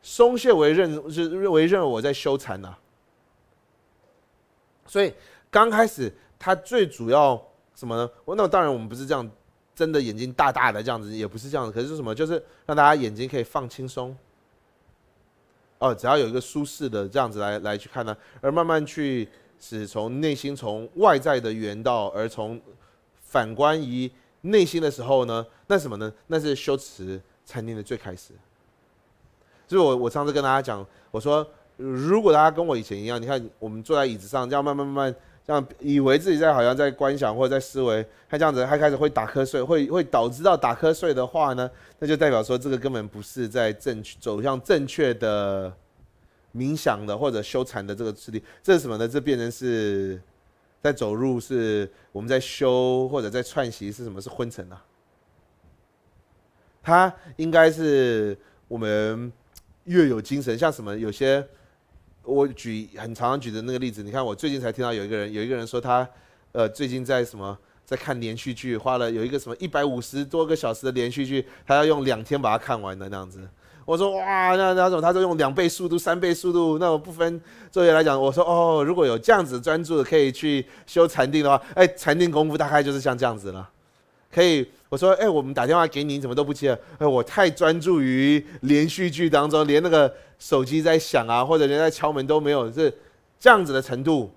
松懈为认是认为认为我在修禅呐。所以刚开始他最主要什么呢？我那当然我们不是这样睁的眼睛大大的这样子，也不是这样子。可是什么？就是让大家眼睛可以放轻松。哦，只要有一个舒适的这样子来来去看呢，而慢慢去是从内心从外在的源道，而从反观于内心的时候呢，那什么呢？那是修持禅定的最开始。所以我我上次跟大家讲，我说如果大家跟我以前一样，你看我们坐在椅子上，这样慢慢慢慢。像以为自己在好像在观想或者在思维，他这样子，他开始会打瞌睡，会会导致到打瞌睡的话呢，那就代表说这个根本不是在正走向正确的冥想的或者修禅的这个次第，这是什么呢？这变成是在走入是我们在修或者在串习是什么？是昏沉啊？他应该是我们越有精神，像什么有些。我举很常常举的那个例子，你看我最近才听到有一个人，有一个人说他，呃，最近在什么，在看连续剧，花了有一个什么一百五十多个小时的连续剧，他要用两天把它看完的那样子。我说哇，那那种他就用两倍速度、三倍速度，那我不分作业来讲。我说哦，如果有这样子专注的，可以去修禅定的话，哎，禅定功夫大概就是像这样子了。可以，我说，哎，我们打电话给你，你怎么都不接？哎，我太专注于连续剧当中，连那个手机在响啊，或者人在敲门都没有，是这样子的程度，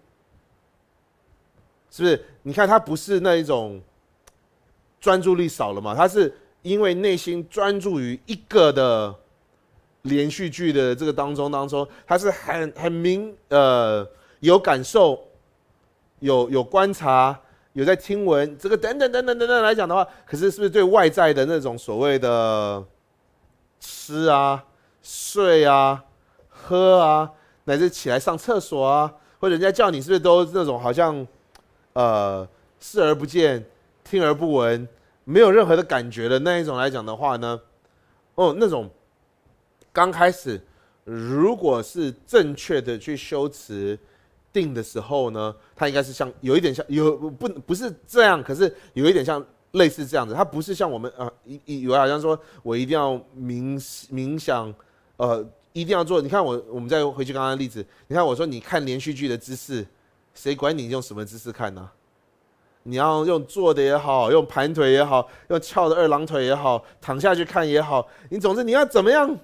是不是？你看，他不是那一种专注力少了嘛？他是因为内心专注于一个的连续剧的这个当中当中，他是很很明呃有感受，有有观察。有在听闻这个等等等等等等来讲的话，可是是不是对外在的那种所谓的吃啊、睡啊、喝啊，乃至起来上厕所啊，或者人家叫你，是不是都那种好像呃视而不见、听而不闻，没有任何的感觉的那一种来讲的话呢？哦，那种刚开始，如果是正确的去修辞定的时候呢，它应该是像有一点像，有不不是这样，可是有一点像类似这样子，它不是像我们呃，有好像说我一定要冥冥想，呃，一定要做。你看我，我们再回去刚刚的例子，你看我说你看连续剧的姿势，谁管你用什么姿势看呢？你要用坐的也好，用盘腿也好，用翘的二郎腿也好，躺下去看也好，你总之你要怎么样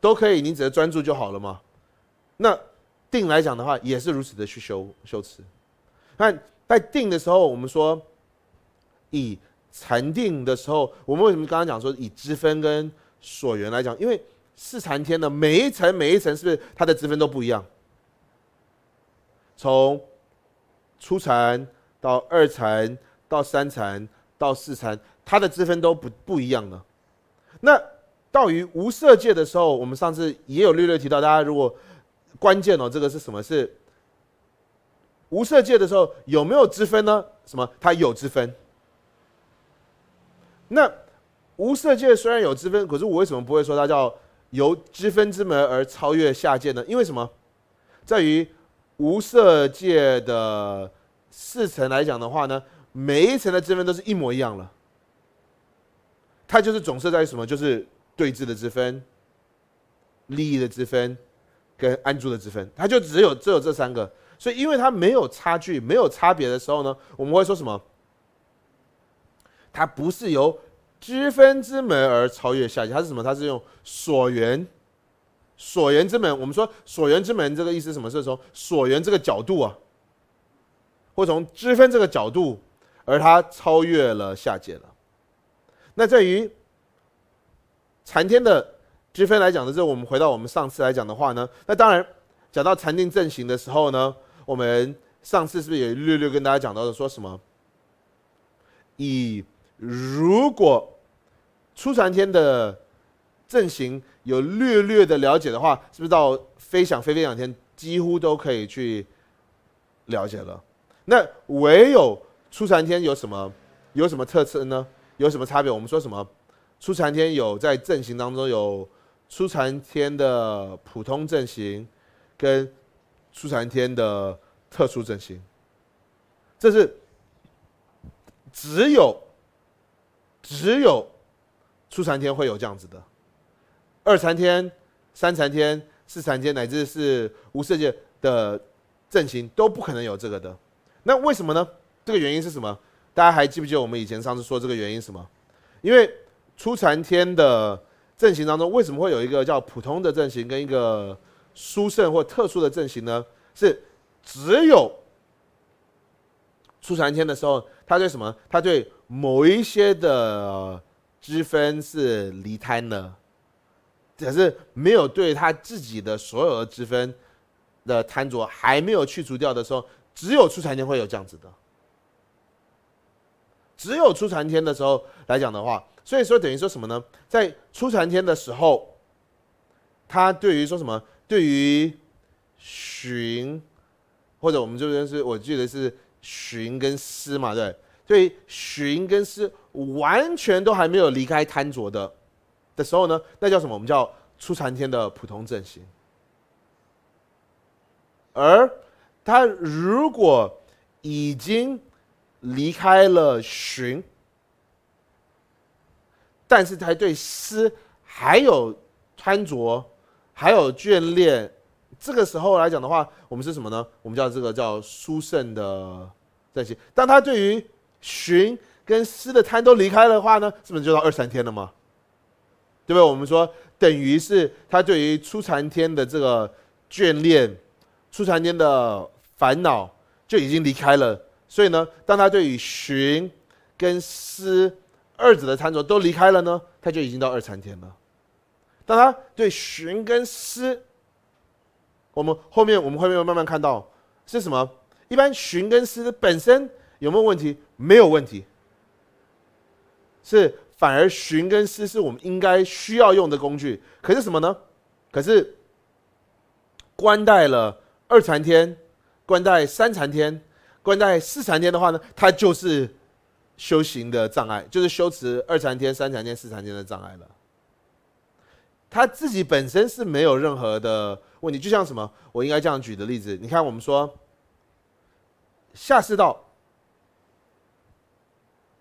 都可以，你只要专注就好了嘛。那。定来讲的话，也是如此的去修修辞。那在定的时候，我们说以禅定的时候，我们为什么刚刚讲说以知分跟所缘来讲？因为四禅天的每一层每一层，是不是它的知分都不一样？从初禅到二禅到三禅到四禅，它的知分都不不一样呢？那到于无色界的时候，我们上次也有略略提到，大家如果。关键哦，这个是什么？是无色界的时候有没有之分呢？什么？它有之分。那无色界虽然有之分，可是我为什么不会说它叫由之分之门而超越下界呢？因为什么？在于无色界的四层来讲的话呢，每一层的之分都是一模一样了。它就是总是在于什么？就是对峙的之分，利益的之分。跟安住的之分，它就只有只有这三个，所以因为它没有差距、没有差别的时候呢，我们会说什么？它不是由知分之门而超越下界，它是什么？它是用所缘所缘之门。我们说所缘之门这个意思什么？是从所缘这个角度啊，或从知分这个角度，而它超越了下界了。那在于禅天的。积分来讲的这我们回到我们上次来讲的话呢，那当然讲到禅定阵型的时候呢，我们上次是不是也略略跟大家讲到了？说什么？以如果初禅天的阵型有略略的了解的话，是不是到飞想飞飞两天几乎都可以去了解了？那唯有初禅天有什么有什么特征呢？有什么差别？我们说什么？初禅天有在阵型当中有。初禅天的普通阵型，跟初禅天的特殊阵型，这是只有只有初禅天会有这样子的，二禅天、三禅天、四禅天乃至是无色界的阵型都不可能有这个的。那为什么呢？这个原因是什么？大家还记不记得我们以前上次说这个原因什么？因为初禅天的。阵型当中为什么会有一个叫普通的阵型跟一个殊胜或特殊的阵型呢？是只有出残天的时候，他对什么？他对某一些的积分是离摊呢？只是没有对他自己的所有的积分的贪着还没有去除掉的时候，只有出残天会有这样子的，只有出残天的时候来讲的话。所以说等于说什么呢？在出缠天的时候，他对于说什么？对于寻或者我们这边是我记得是寻跟思嘛，对，对于寻跟思完全都还没有离开贪着的的时候呢，那叫什么？我们叫出禅天的普通阵型。而他如果已经离开了寻。但是他对诗还有穿着，还有眷恋，这个时候来讲的话，我们是什么呢？我们叫这个叫书圣的在一起。当他对于寻跟诗的贪都离开的话呢，是不是就到二三天了吗？对不对？我们说等于是他对于初禅天的这个眷恋，初禅天的烦恼就已经离开了。所以呢，当他对于寻跟诗二子的餐桌都离开了呢，他就已经到二禅天了。当他对寻跟思，我们后面我们会没有慢慢看到是什么？一般寻跟思本身有没有问题？没有问题。是反而寻跟思是我们应该需要用的工具，可是什么呢？可是关在了二禅天、关在三禅天、关在四禅天的话呢，它就是。修行的障碍，就是修持二禅天、三禅天、四禅天的障碍了。他自己本身是没有任何的问题，就像什么，我应该这样举的例子。你看，我们说下世道、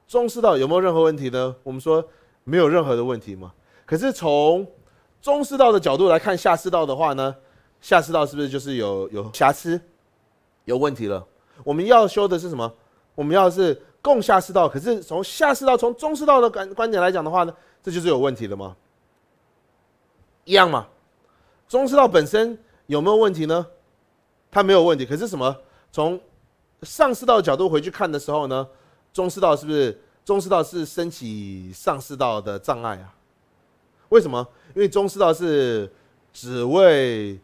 中世道有没有任何问题呢？我们说没有任何的问题嘛。可是从中世道的角度来看下世道的话呢，下世道是不是就是有有瑕疵、有问题了？我们要修的是什么？我们要是。共下四道，可是从下四道、从中四道的观观点来讲的话呢，这就是有问题了吗？一样嘛。中四道本身有没有问题呢？它没有问题。可是什么？从上四道的角度回去看的时候呢，中四道是不是中四道是升起上四道的障碍啊？为什么？因为中四道是只为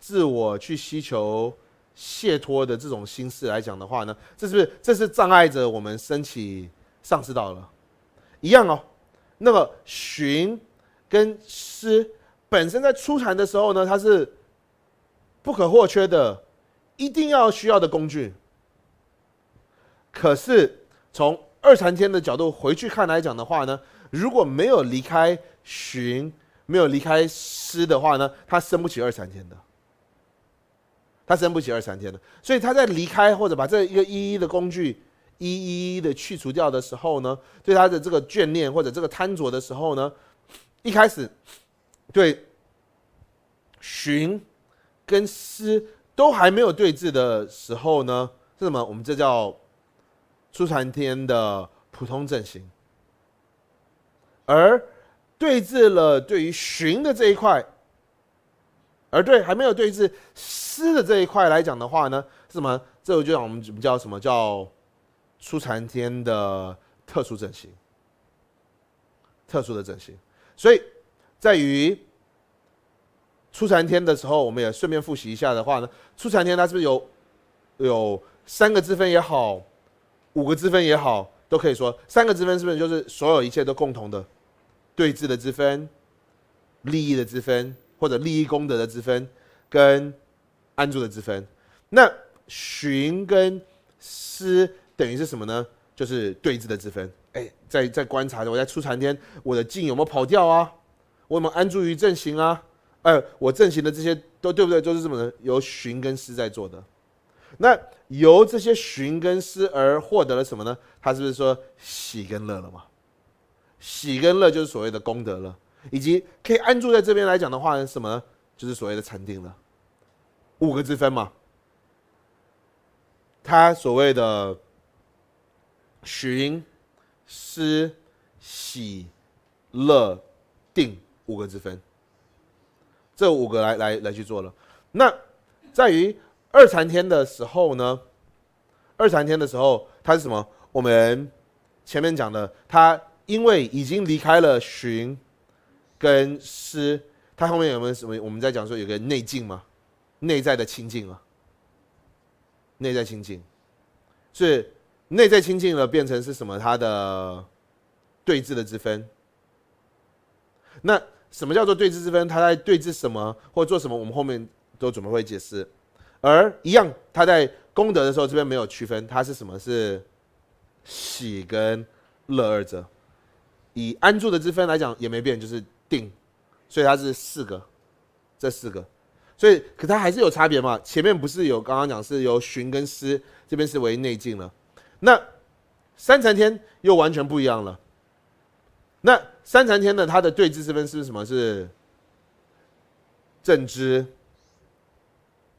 自我去需求。卸脱的这种心事来讲的话呢，这是不是这是障碍着我们升起上师道了？一样哦。那么寻跟思本身在初禅的时候呢，它是不可或缺的，一定要需要的工具。可是从二禅天的角度回去看来讲的话呢，如果没有离开寻，没有离开思的话呢，他升不起二禅天的。他升不起二三天的，所以他在离开或者把这一个一一的工具一一一的去除掉的时候呢，对他的这个眷恋或者这个贪着的时候呢，一开始对寻跟思都还没有对峙的时候呢，是什么？我们这叫出传天的普通阵型，而对峙了对于寻的这一块。而对还没有对峙，湿的这一块来讲的话呢，是什么？这就讲我们我们叫什么叫出禅天的特殊整形，特殊的整形。所以在于出禅天的时候，我们也顺便复习一下的话呢，出禅天它是不是有有三个之分也好，五个之分也好，都可以说三个之分是不是就是所有一切都共同的对峙的之分，利益的之分。或者利益功德的之分，跟安住的之分，那寻跟思等于是什么呢？就是对峙的之分。哎，在在观察，我在出禅天，我的境有没有跑掉啊？我有没有安住于正行啊？哎，我正行的这些都对不对？都是什么呢？由寻跟思在做的。那由这些寻跟思而获得了什么呢？他是不是说喜跟乐了嘛？喜跟乐就是所谓的功德了。以及可以安住在这边来讲的话，什么就是所谓的禅定了五个之分嘛。他所谓的寻、思、喜、乐、定五个之分，这五个来来来去做了。那在于二禅天的时候呢，二禅天的时候，他是什么？我们前面讲的，他因为已经离开了寻。跟诗，它后面有没有什么？我们在讲说有个内境吗？内在的清净啊，内在清净，是内在清净了变成是什么？它的对峙的之分。那什么叫做对峙之分？他在对峙什么或做什么？我们后面都准备会解释。而一样，他在功德的时候这边没有区分，它是什么？是喜跟乐二者。以安住的之分来讲也没变，就是。定，所以它是四个，这四个，所以可它还是有差别嘛。前面不是有刚刚讲是由寻跟思，这边是为内境了。那三禅天又完全不一样了。那三禅天呢，它的对峙之分是什么？是正知、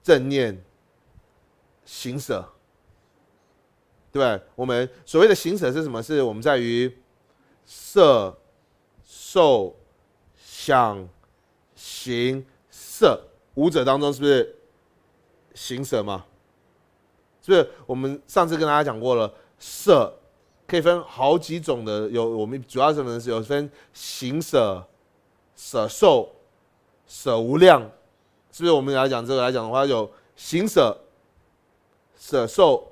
正念、行舍，对吧？我们所谓的行舍是什么？是我们在于色受。想、行色五者当中，是不是行舍嘛？是不是我们上次跟大家讲过了？舍可以分好几种的，有我们主要是什么？有分行舍、舍受、舍无量，是不是？我们来讲这个来讲的话，有行舍、舍受、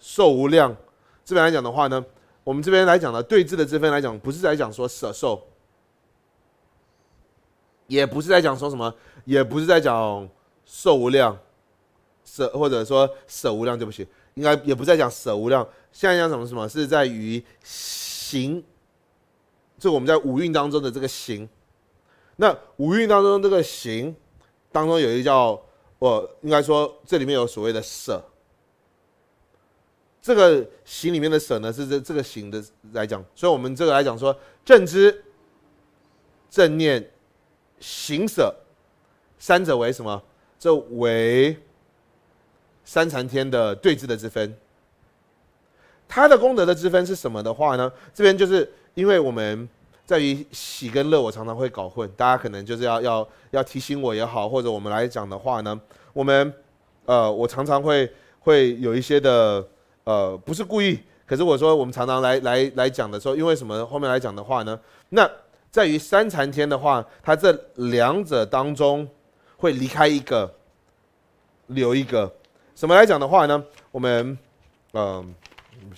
受无量。这边来讲的话呢，我们这边来讲的对峙的这边来讲，不是在讲说舍受。也不是在讲说什么，也不是在讲受无量舍，或者说舍无量，对不起，应该也不在讲舍无量，现在讲什么什么是在于行，就我们在五蕴当中的这个行。那五蕴当中这个行当中有一个叫，我应该说这里面有所谓的舍。这个行里面的舍呢，是这这个行的来讲，所以我们这个来讲说正知正念。行舍，三者为什么？这为三禅天的对峙的之分。他的功德的之分是什么的话呢？这边就是因为我们在于喜跟乐，我常常会搞混，大家可能就是要要要提醒我也好，或者我们来讲的话呢，我们呃，我常常会会有一些的呃，不是故意，可是我说我们常常来来来讲的时候，因为什么？后面来讲的话呢，那。在于三禅天的话，它这两者当中会离开一个，留一个。怎么来讲的话呢？我们，嗯，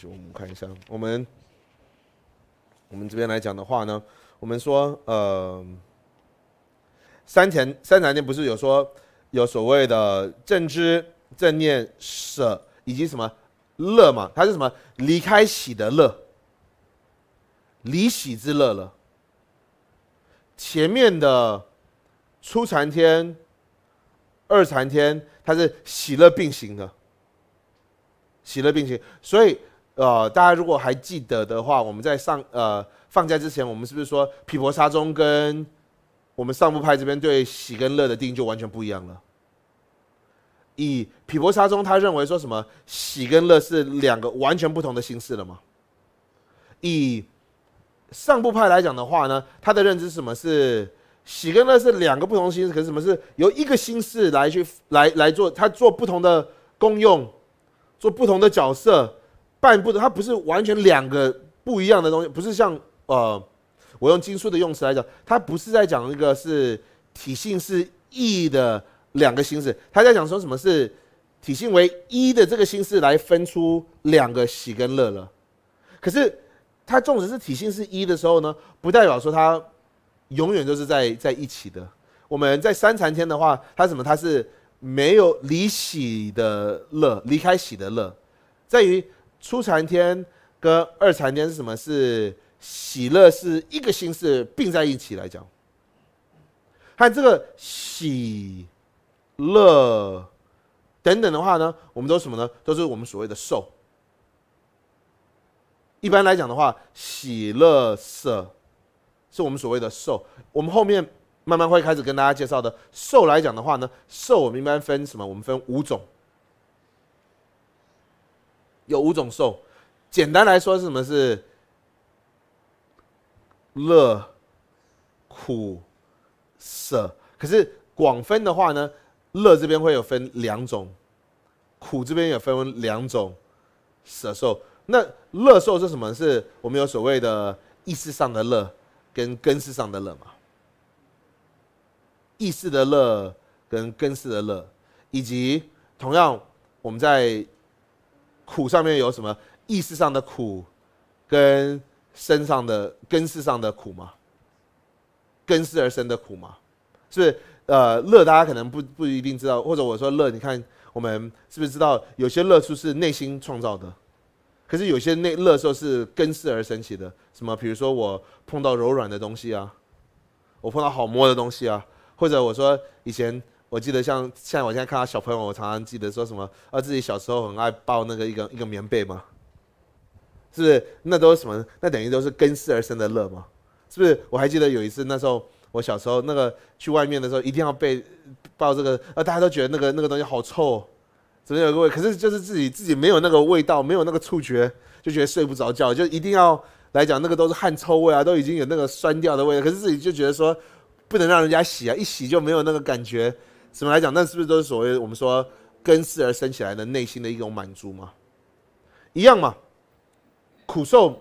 我们看一下，我们，我们这边来讲的话呢，我们说，呃，三禅三禅天不是有说有所谓的正知、正念、舍以及什么乐嘛？它是什么离开喜的乐，离喜之乐了。前面的初禅天、二禅天，它是喜乐并行的，喜乐并行。所以，呃，大家如果还记得的话，我们在上呃放假之前，我们是不是说毗婆沙宗跟我们上部派这边对喜跟乐的定义就完全不一样了？以毗婆沙宗，他认为说什么喜跟乐是两个完全不同的形式了吗？以上部派来讲的话呢，他的认知是什么？是喜跟乐是两个不同心思，可是什么是由一个心事来去来来做，他做不同的功用，做不同的角色，半步的，他不是完全两个不一样的东西，不是像呃，我用金书的用词来讲，他不是在讲一个是体性是一的两个心思，他在讲说什么？是体性为一的这个心事来分出两个喜跟乐了，可是。它种使是体性是一的时候呢，不代表说它永远都是在在一起的。我们在三禅天的话，它什么？它是没有离喜的乐，离开喜的乐，在于初禅天跟二禅天是什么？是喜乐是一个心是并在一起来讲。它这个喜乐等等的话呢，我们都什么呢？都是我们所谓的受。一般来讲的话，喜乐色是我们所谓的受。我们后面慢慢会开始跟大家介绍的受来讲的话呢，受我们一般分什么？我们分五种，有五种受。简单来说是什么？是乐、苦、舍。可是广分的话呢，乐这边会有分两种，苦这边也分为两种，舍受。那乐受是什么？是我们有所谓的意识上的乐，跟根式上的乐嘛？意识的乐跟根式的乐，以及同样我们在苦上面有什么意识上的苦，跟身上的根式上的苦吗？根式而生的苦吗？是呃，乐大家可能不不一定知道，或者我说乐，你看我们是不是知道有些乐处是内心创造的？可是有些那乐受是根式而升起的，什么？比如说我碰到柔软的东西啊，我碰到好摸的东西啊，或者我说以前我记得像像我现在看到小朋友，我常常记得说什么？啊，自己小时候很爱抱那个一个一个棉被嘛，是不是？那都是什么？那等于都是根式而生的乐吗？是不是？我还记得有一次那时候我小时候那个去外面的时候一定要被抱这个，呃，大家都觉得那个那个东西好臭。怎么有各位？可是就是自己自己没有那个味道，没有那个触觉，就觉得睡不着觉，就一定要来讲那个都是汗臭味啊，都已经有那个酸掉的味道。可是自己就觉得说，不能让人家洗啊，一洗就没有那个感觉。怎么来讲？那是不是都是所谓我们说根式而生起来的内心的一种满足吗？一样嘛，苦受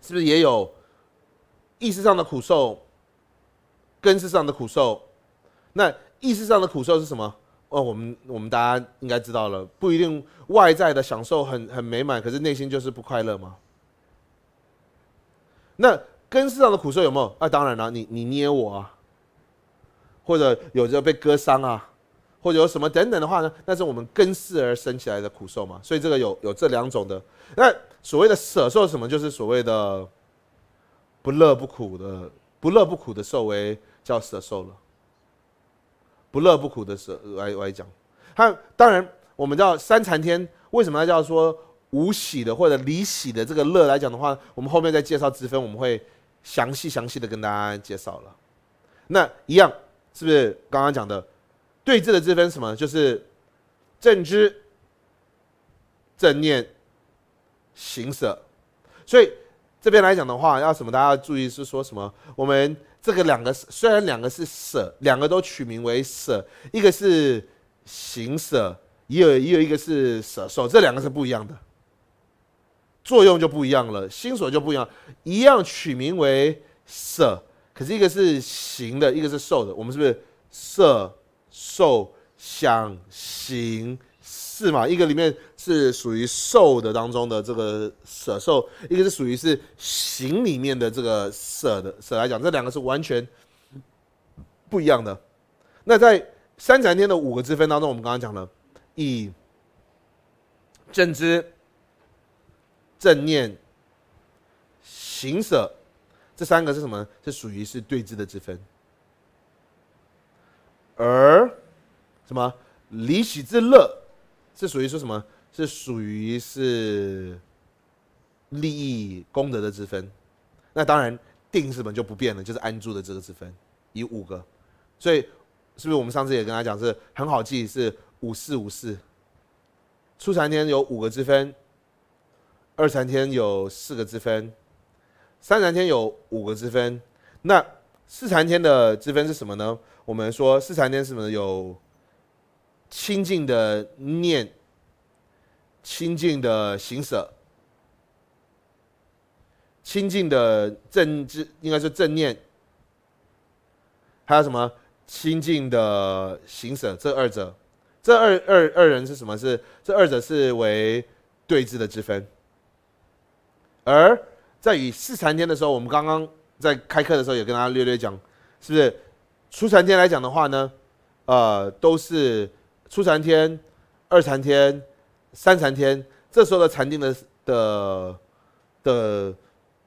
是不是也有意识上的苦受，根式上的苦受？那意识上的苦受是什么？哦，我们我们大家应该知道了，不一定外在的享受很很美满，可是内心就是不快乐吗？那根世上的苦受有没有？那当然了，你你捏我啊，或者有着被割伤啊，或者有什么等等的话呢？那是我们根世而生起来的苦受嘛。所以这个有有这两种的。那所谓的舍受什么？就是所谓的不乐不苦的不乐不苦的受为叫舍受了。不乐不苦的时来来讲，他当然我们叫三禅天，为什么叫说无喜的或者离喜的这个乐来讲的话，我们后面再介绍之分，我们会详细详细的跟大家介绍了。那一样是不是刚刚讲的对峙的之分？什么就是正知、正念、行舍。所以这边来讲的话，要什么大家要注意是说什么我们。这个两个虽然两个是舍，两个都取名为舍，一个是行舍，也有也有一个是舍受，这两个是不一样的，作用就不一样了。心所就不一样，一样取名为舍，可是一个是行的，一个是受的。我们是不是舍受想行是嘛？一个里面。是属于受的当中的这个舍受，一个是属于是行里面的这个舍的舍来讲，这两个是完全不一样的。那在三禅天的五个之分当中，我们刚刚讲了，以正知、正念、行舍这三个是什么？是属于是对治的之分。而什么离喜之乐，是属于说什么？是属于是利益功德的之分，那当然定是本就不变了，就是安住的这个之分以五个，所以是不是我们上次也跟他讲是很好记是五四五四，初禅天有五个之分，二禅天有四个之分，三禅天有五个之分，那四禅天的之分是什么呢？我们说四禅天是什么有清净的念。清静的行舍，清静的正知，应该是正念。还有什么？清静的行舍，这二者，这二二二人是什么？是这二者是为对峙的之分。而在与四禅天的时候，我们刚刚在开课的时候也跟大家略略讲，是不是初禅天来讲的话呢？呃，都是初禅天、二禅天。三禅天，这时候的禅定的的的，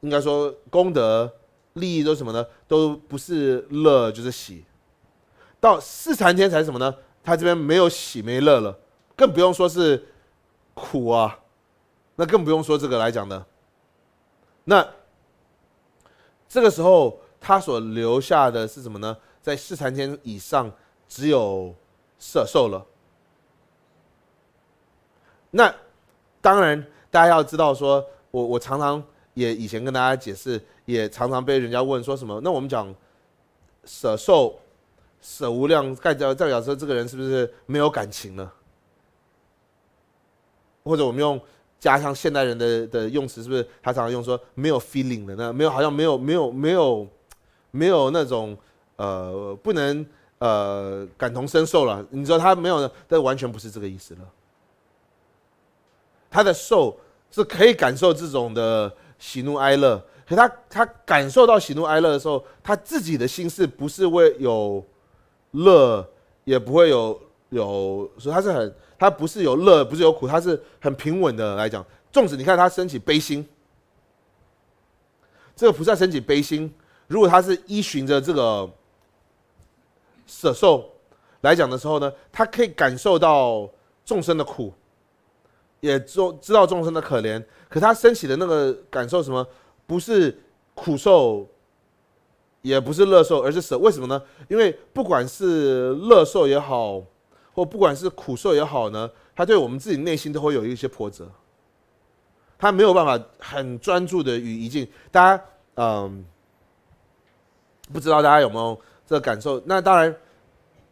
应该说功德利益都什么呢？都不是乐就是喜，到四禅天才什么呢？他这边没有喜没乐了，更不用说是苦啊，那更不用说这个来讲的。那这个时候他所留下的是什么呢？在四禅天以上只有色受了。那当然，大家要知道，说我我常常也以前跟大家解释，也常常被人家问说什么？那我们讲舍受舍无量，代表代表说这个人是不是没有感情呢？或者我们用加上现代人的的用词，是不是他常常用说没有 feeling 的？呢？没有，好像没有没有没有没有那种呃不能呃感同身受了。你说他没有，但完全不是这个意思了。他的受是可以感受这种的喜怒哀乐，可他他感受到喜怒哀乐的时候，他自己的心事不是为有乐，也不会有有，所以他是很他不是有乐，不是有苦，他是很平稳的来讲。粽子，你看他升起悲心，这个菩萨升起悲心，如果他是依循着这个舍受来讲的时候呢，他可以感受到众生的苦。也做知道众生的可怜，可他升起的那个感受什么，不是苦受，也不是乐受，而是舍。为什么呢？因为不管是乐受也好，或不管是苦受也好呢，他对我们自己内心都会有一些波折。他没有办法很专注的与一境。大家，嗯，不知道大家有没有这个感受？那当然，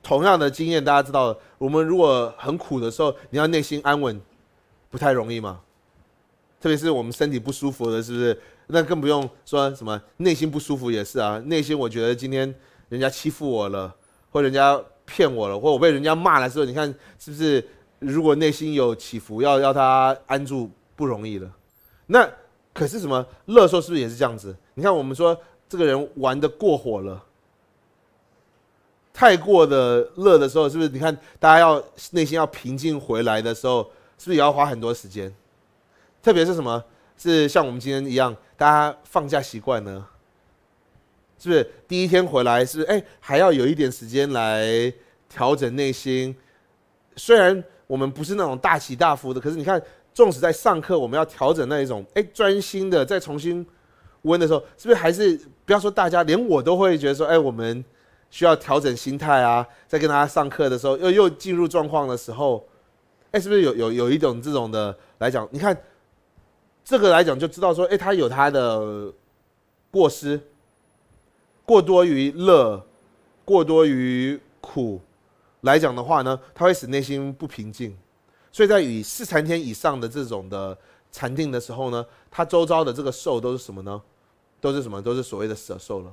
同样的经验，大家知道，我们如果很苦的时候，你要内心安稳。不太容易嘛，特别是我们身体不舒服的，是不是？那更不用说什么内心不舒服也是啊。内心我觉得今天人家欺负我了，或人家骗我了，或我被人家骂了之后，你看是不是？如果内心有起伏，要要他安住不容易了。那可是什么乐的时候，是不是也是这样子？你看我们说这个人玩的过火了，太过的乐的时候，是不是？你看大家要内心要平静回来的时候。是不是也要花很多时间？特别是什么？是像我们今天一样，大家放假习惯呢？是不是第一天回来是哎，还要有一点时间来调整内心？虽然我们不是那种大起大伏的，可是你看，纵使在上课，我们要调整那一种哎，专心的再重新温的时候，是不是还是不要说大家，连我都会觉得说哎，我们需要调整心态啊？在跟大家上课的时候，又又进入状况的时候。哎，是不是有有有一种这种的来讲？你看，这个来讲就知道说，哎，他有他的过失，过多于乐，过多于苦，来讲的话呢，他会使内心不平静。所以在以四禅天以上的这种的禅定的时候呢，他周遭的这个受都是什么呢？都是什么？都是所谓的舍受了。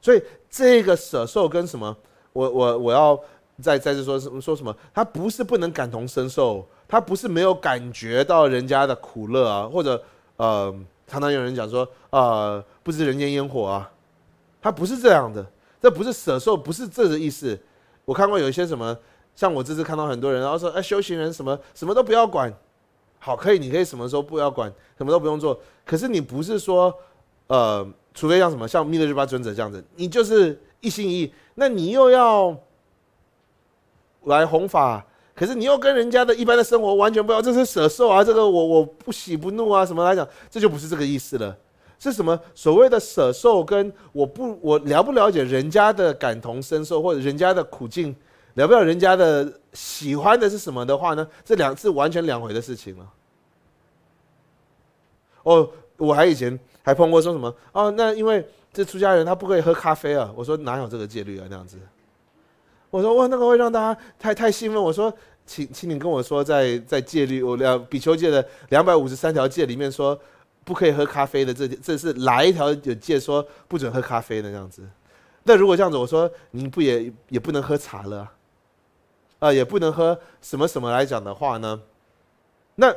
所以这个舍受跟什么？我我我要。再再次说什么说什么？他不是不能感同身受，他不是没有感觉到人家的苦乐啊，或者呃，常常有人讲说呃，不知人间烟火啊，他不是这样的，这不是舍受，不是这个意思。我看过有一些什么，像我这次看到很多人，然后说啊，修行人什么什么都不要管，好可以，你可以什么时候不要管，什么都不用做。可是你不是说呃，除非像什么像弥勒日巴尊者这样子，你就是一心一意，那你又要。来弘法，可是你又跟人家的一般的生活完全不一样，这是舍受啊，这个我我不喜不怒啊，什么来讲，这就不是这个意思了。是什么所谓的舍受？跟我不我了不了解人家的感同身受，或者人家的苦境，了不了人家的喜欢的是什么的话呢？这两次完全两回的事情了。哦，我还以前还碰过说什么哦，那因为这出家人他不可以喝咖啡啊，我说哪有这个戒律啊，那样子。我说哇，那个会让大家太太兴奋。我说，请请你跟我说，在在戒律，我两比丘戒的两百五十三条戒里面说，不可以喝咖啡的，这这是哪一条有戒说不准喝咖啡的这样子？那如果这样子，我说你不也也不能喝茶了，啊，也不能喝什么什么来讲的话呢？那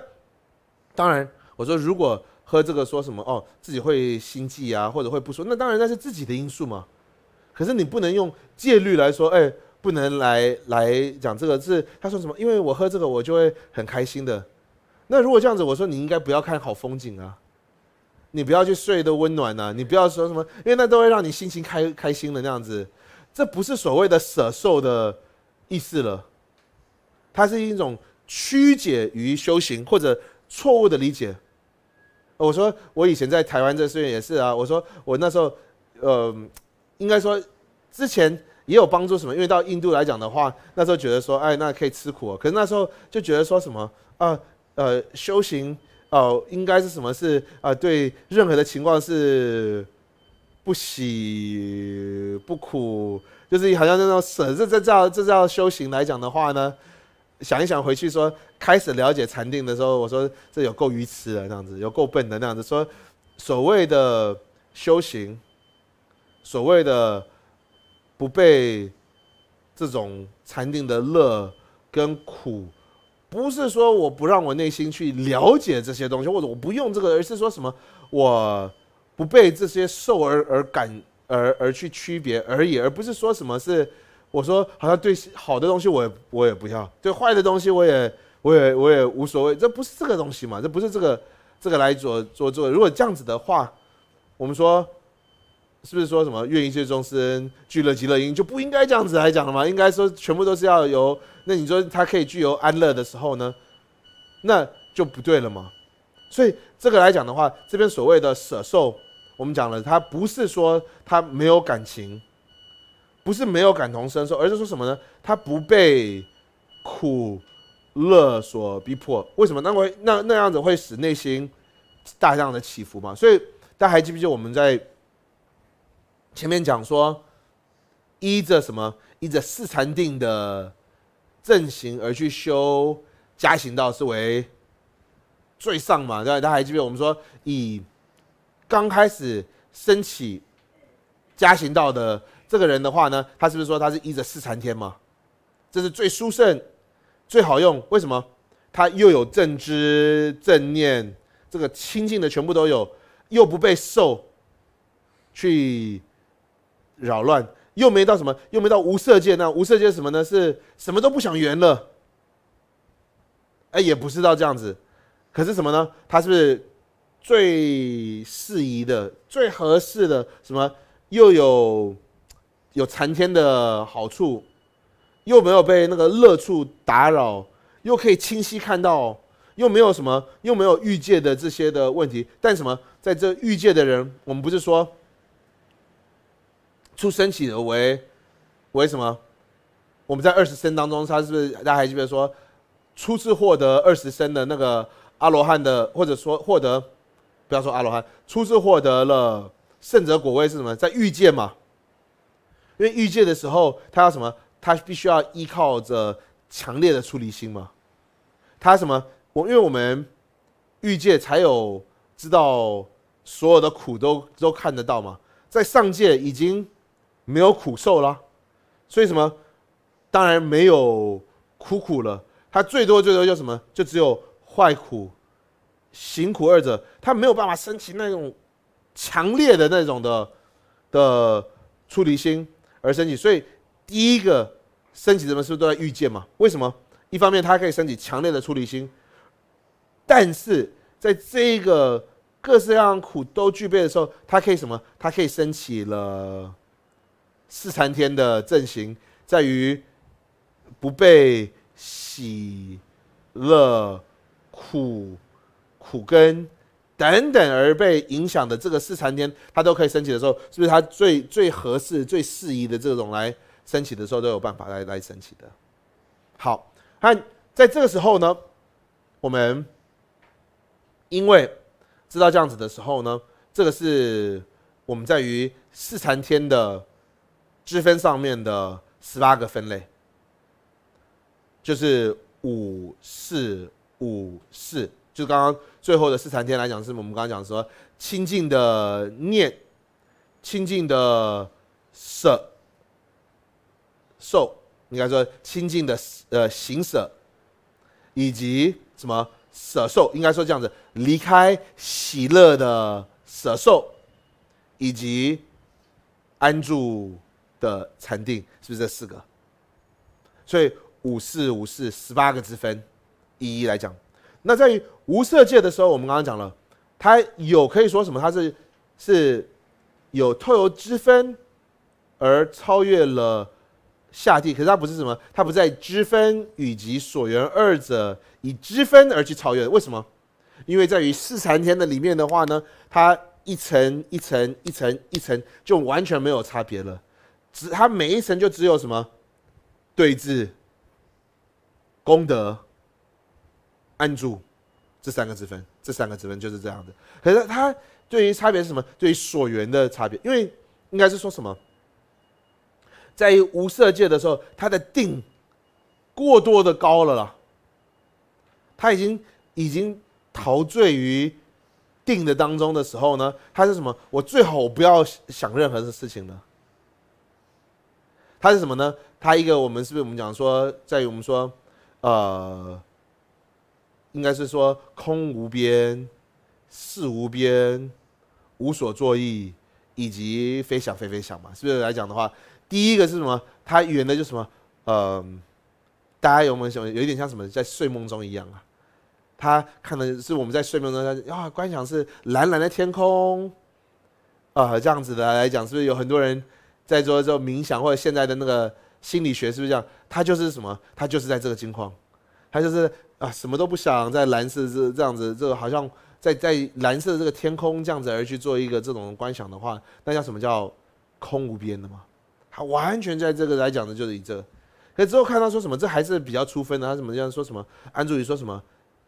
当然，我说如果喝这个说什么哦，自己会心悸啊，或者会不舒服，那当然那是自己的因素嘛。可是你不能用戒律来说，哎。不能来来讲这个，是他说什么？因为我喝这个，我就会很开心的。那如果这样子，我说你应该不要看好风景啊，你不要去睡的温暖啊，你不要说什么，因为那都会让你心情开开心的那样子。这不是所谓的舍受的意思了，它是一种曲解于修行或者错误的理解。我说我以前在台湾这事情也是啊，我说我那时候，呃，应该说之前。也有帮助什么？因为到印度来讲的话，那时候觉得说，哎，那可以吃苦。可是那时候就觉得说什么，呃，呃，修行，哦，应该是什么是啊？对任何的情况是不喜不苦，就是好像那种舍。这这叫这叫修行来讲的话呢？想一想回去说，开始了解禅定的时候，我说这有够愚痴的那样子有够笨的那样子。说所谓的修行，所谓的。不被这种禅定的乐跟苦，不是说我不让我内心去了解这些东西，或者我不用这个，而是说什么我不被这些受而而感而而去区别而已，而不是说什么是我说好像对好的东西我也我也不要，对坏的东西我也我也我也无所谓，这不是这个东西嘛？这不是这个这个来做做做。如果这样子的话，我们说。是不是说什么愿一切众生俱乐极乐因就不应该这样子来讲了吗？应该说全部都是要由那你说他可以具有安乐的时候呢，那就不对了吗？所以这个来讲的话，这边所谓的舍受，我们讲了，他不是说他没有感情，不是没有感同身受，而是说什么呢？他不被苦乐所逼迫。为什么？那会那那样子会使内心大量的起伏嘛。所以大家还记不记得我们在？前面讲说，依着什么？依着四禅定的阵型而去修加行道是为最上嘛？对，大家还记得我们说，以刚开始升起加行道的这个人的话呢，他是不是说他是依着四禅天嘛？这是最殊胜、最好用。为什么？他又有正知、正念，这个清净的全部都有，又不被受去。扰乱又没到什么，又没到无色界那无色界什么呢？是什么都不想圆了，哎，也不是到这样子，可是什么呢？它是不是最适宜的、最合适的？什么又有有禅天的好处，又没有被那个乐处打扰，又可以清晰看到，又没有什么，又没有欲界的这些的问题。但什么在这欲界的人，我们不是说。初升起的为，为什么？我们在二十升当中，他是不是？大家还记得说，初次获得二十升的那个阿罗汉的，或者说获得，不要说阿罗汉，初次获得了圣者果位是什么？在欲界嘛，因为欲界的时候，他要什么？他必须要依靠着强烈的出离心嘛。他什么？我因为我们欲界才有知道所有的苦都都看得到嘛，在上界已经。没有苦受啦，所以什么？当然没有苦苦了。他最多最多叫什么？就只有坏苦、行苦二者，他没有办法升起那种强烈的那种的的出离心而升起。所以第一个升起什么？是不是都在遇见嘛？为什么？一方面它可以升起强烈的出离心，但是在这个各式各样苦都具备的时候，它可以什么？它可以升起了。四禅天的阵型在于不被喜、乐、苦、苦根等等而被影响的。这个四禅天，它都可以升起的时候，是不是它最最合适、最适宜的这种来升起的时候，都有办法来来升起的？好，那在这个时候呢，我们因为知道这样子的时候呢，这个是我们在于四禅天的。支分上面的十八个分类，就是五四五四，就刚刚最后的四禅天来讲，是我们刚刚讲说清净的念、清净的舍、受，应该说清净的呃行舍，以及什么舍受，应该说这样子离开喜乐的舍受，以及安住。的禅定是不是这四个？所以五四五四十八个之分，一一来讲。那在于无色界的时候，我们刚刚讲了，它有可以说什么？它是是有透由之分，而超越了下地。可是它不是什么？它不在之分，以及所缘二者以之分而去超越。为什么？因为在于四禅天的里面的话呢，它一层一层一层一层就完全没有差别了。只他每一层就只有什么对峙、功德、安住这三个之分，这三个之分就是这样的。可是他对于差别是什么？对于所缘的差别，因为应该是说什么？在无色界的时候，他的定过多的高了，啦，他已经已经陶醉于定的当中的时候呢，他是什么？我最好我不要想任何的事情了。它是什么呢？它一个我们是不是我们讲说，在于我们说，呃，应该是说空无边，事无边，无所作意，以及非想非非想嘛？是不是来讲的话，第一个是什么？它圆的就什么？嗯，大家有没有想，有一点像什么在睡梦中一样啊？他看的是我们在睡梦中，他啊观想是蓝蓝的天空，啊这样子的来讲，是不是有很多人？在说就冥想或者现在的那个心理学是不是这样？他就是什么？他就是在这个境况，他就是啊什么都不想，在蓝色这这样子，这个好像在在蓝色这个天空这样子而去做一个这种观想的话，那叫什么叫空无边的吗？他完全在这个来讲呢，就是以这个。可之后看到说什么，这还是比较出分的。他怎么样说什么？安住于说什么，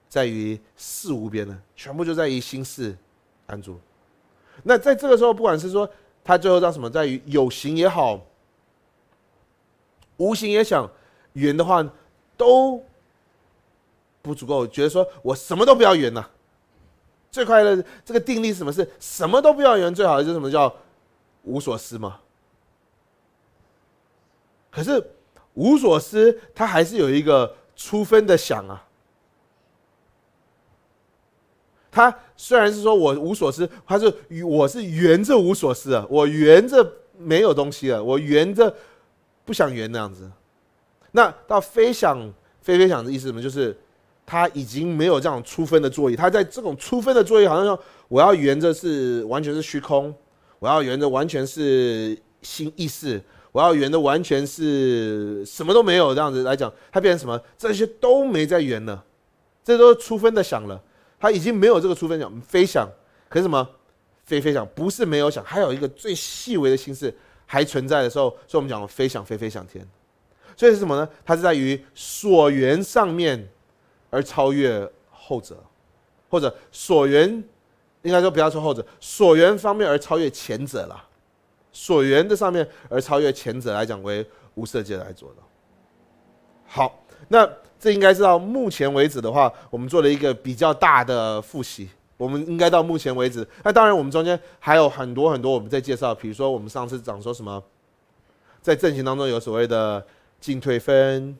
在于事无边的，全部就在于心事安住。那在这个时候，不管是说。他最后让什么，在于有形也好，无形也想圆的话，都不足够。觉得说我什么都不要圆呐，最快乐这个定力是什么？是什么都不要圆，最好的是什么叫无所思吗？可是无所思，他还是有一个出分的想啊。他虽然是说我无所思，他是我是圆着无所思的，我圆着没有东西了，我圆着不想圆那样子。那到飞想飞飞想的意思什么？就是他已经没有这种出分的作业，他在这种出分的作业，好像说我要圆着是完全是虚空，我要圆着完全是心意识，我要圆的完全是什么都没有这样子来讲，他变成什么？这些都没在圆了，这都出分的想了。他已经没有这个出分想飞想，可是什么？飞飞想不是没有想，还有一个最细微的心思还存在的时候，所以我们讲飞想飞飞想天，所以是什么呢？它是在于所缘上面而超越后者，或者所缘应该说不要说后者，所缘方面而超越前者了，所缘的上面而超越前者来讲为无色界来做的。好，那。这应该是到目前为止的话，我们做了一个比较大的复习。我们应该到目前为止，那当然我们中间还有很多很多我们在介绍，比如说我们上次讲说什么，在阵型当中有所谓的进退分，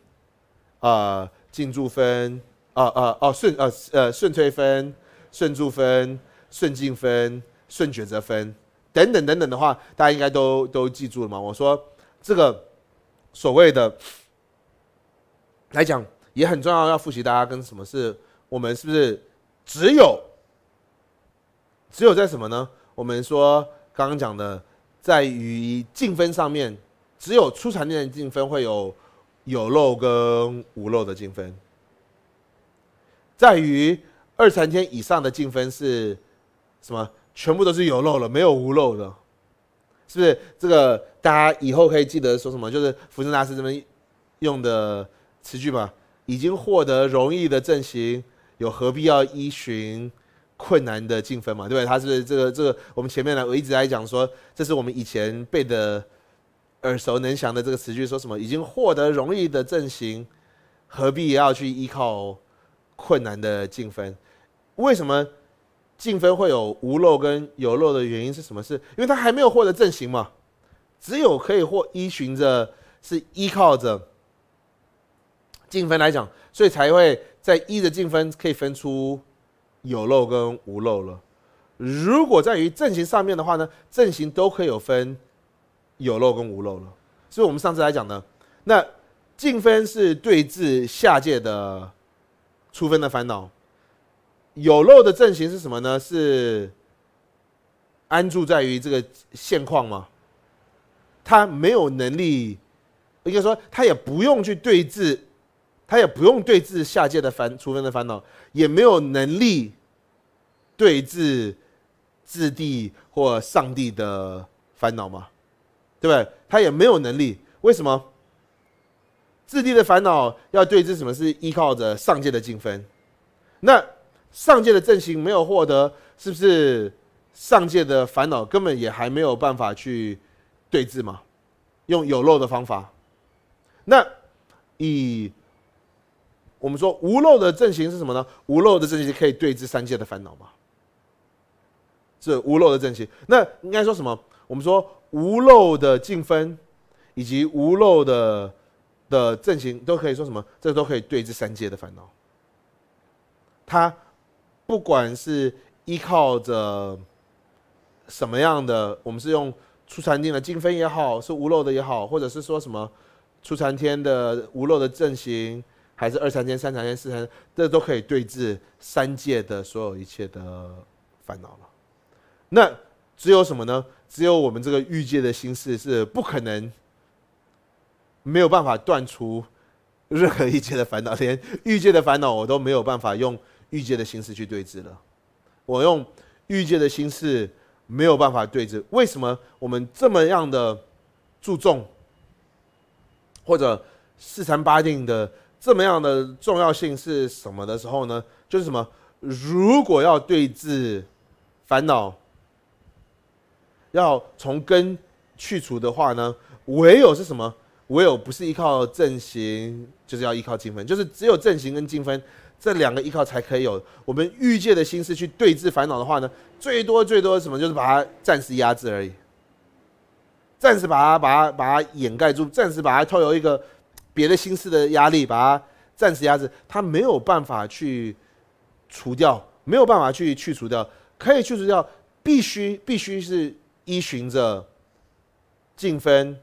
啊进驻分，啊啊哦顺呃呃顺退分、顺住分、顺进分、顺抉择分等等等等的话，大家应该都都记住了嘛？我说这个所谓的来讲。也很重要，要复习大家跟什么？是我们是不是只有只有在什么呢？我们说刚刚讲的，在于净分上面，只有初产店的净分会有有漏跟无漏的净分，在于二三天以上的净分是什么？全部都是有漏了，没有无漏的，是不是？这个大家以后可以记得说什么？就是福生大师这边用的词句吧。已经获得容易的阵型，有何必要依循困难的进分嘛？对不对？他是这个这个，我们前面呢，我一直在讲说，这是我们以前背的耳熟能详的这个词句，说什么已经获得容易的阵型，何必要去依靠困难的进分？为什么进分会有无漏跟有漏的原因是什么？是，因为他还没有获得阵型嘛，只有可以或依循着，是依靠着。净分来讲，所以才会在一的净分可以分出有漏跟无漏了。如果在于阵型上面的话呢，阵型都可以有分有漏跟无漏了。所以我们上次来讲呢，那净分是对峙下界的出分的烦恼。有漏的阵型是什么呢？是安住在于这个现况吗？他没有能力，应该说他也不用去对峙他也不用对治下界的烦除分的烦恼，也没有能力对治质地或上帝的烦恼吗？对不对？他也没有能力，为什么？质地的烦恼要对治，什么是依靠着上界的精分？那上界的阵型没有获得，是不是上界的烦恼根本也还没有办法去对治吗？用有漏的方法，那以。我们说无漏的阵型是什么呢？无漏的阵型可以对治三界的烦恼吗？是无漏的阵型。那应该说什么？我们说无漏的净分，以及无漏的的阵型，都可以说什么？这都可以对治三界的烦恼。它不管是依靠着什么样的，我们是用出禅定的净分也好，是无漏的也好，或者是说什么出禅天的无漏的阵型。还是二三千、三三千、四三，这都可以对治三界的所有一切的烦恼了。那只有什么呢？只有我们这个欲界的心事是不可能没有办法断除任何一界的烦恼，连欲界的烦恼我都没有办法用欲界的心事去对治了。我用欲界的心事没有办法对治，为什么？我们这么样的注重或者四禅八定的。这么样的重要性是什么的时候呢？就是什么？如果要对治烦恼，要从根去除的话呢？唯有是什么？唯有不是依靠正行，就是要依靠精分，就是只有正行跟精分这两个依靠才可以有我们欲界的心思去对治烦恼的话呢？最多最多什么？就是把它暂时压制而已，暂时把它把它把它掩盖住，暂时把它透有一个。别的心思的压力，把它暂时压制，它没有办法去除掉，没有办法去去除掉，可以去除掉，必须必须是依循着进分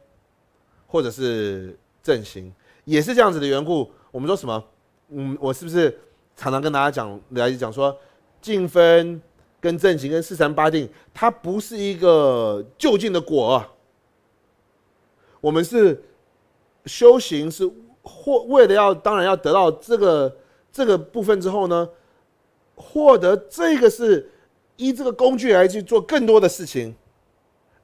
或者是阵型，也是这样子的缘故。我们说什么？嗯，我是不是常常跟大家讲，来一讲说，进分跟阵型跟四三八定，它不是一个就近的果。我们是。修行是或为了要当然要得到这个这个部分之后呢，获得这个是依这个工具来去做更多的事情，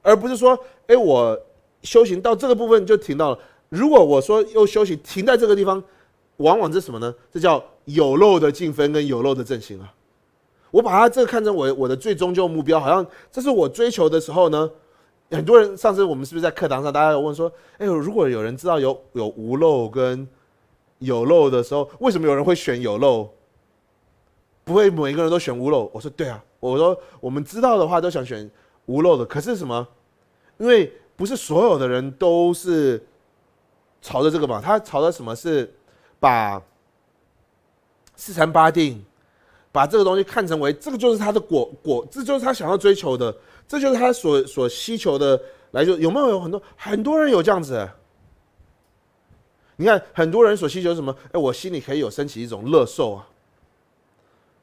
而不是说，哎，我修行到这个部分就停到了。如果我说又修行停在这个地方，往往这什么呢？这叫有漏的进分跟有漏的正行啊。我把它这个看成我我的最终就目标，好像这是我追求的时候呢。很多人上次我们是不是在课堂上，大家有问说：“哎，如果有人知道有有无漏跟有漏的时候，为什么有人会选有漏？不会每一个人都选无漏？”我说：“对啊，我说我们知道的话都想选无漏的，可是什么？因为不是所有的人都是朝着这个嘛，他朝着什么是把四禅八定把这个东西看成为这个就是他的果果，这就是他想要追求的。”这就是他所所需求的，来就有没有有很多很多人有这样子？你看，很多人所需求什么？哎，我心里可以有升起一种乐受啊。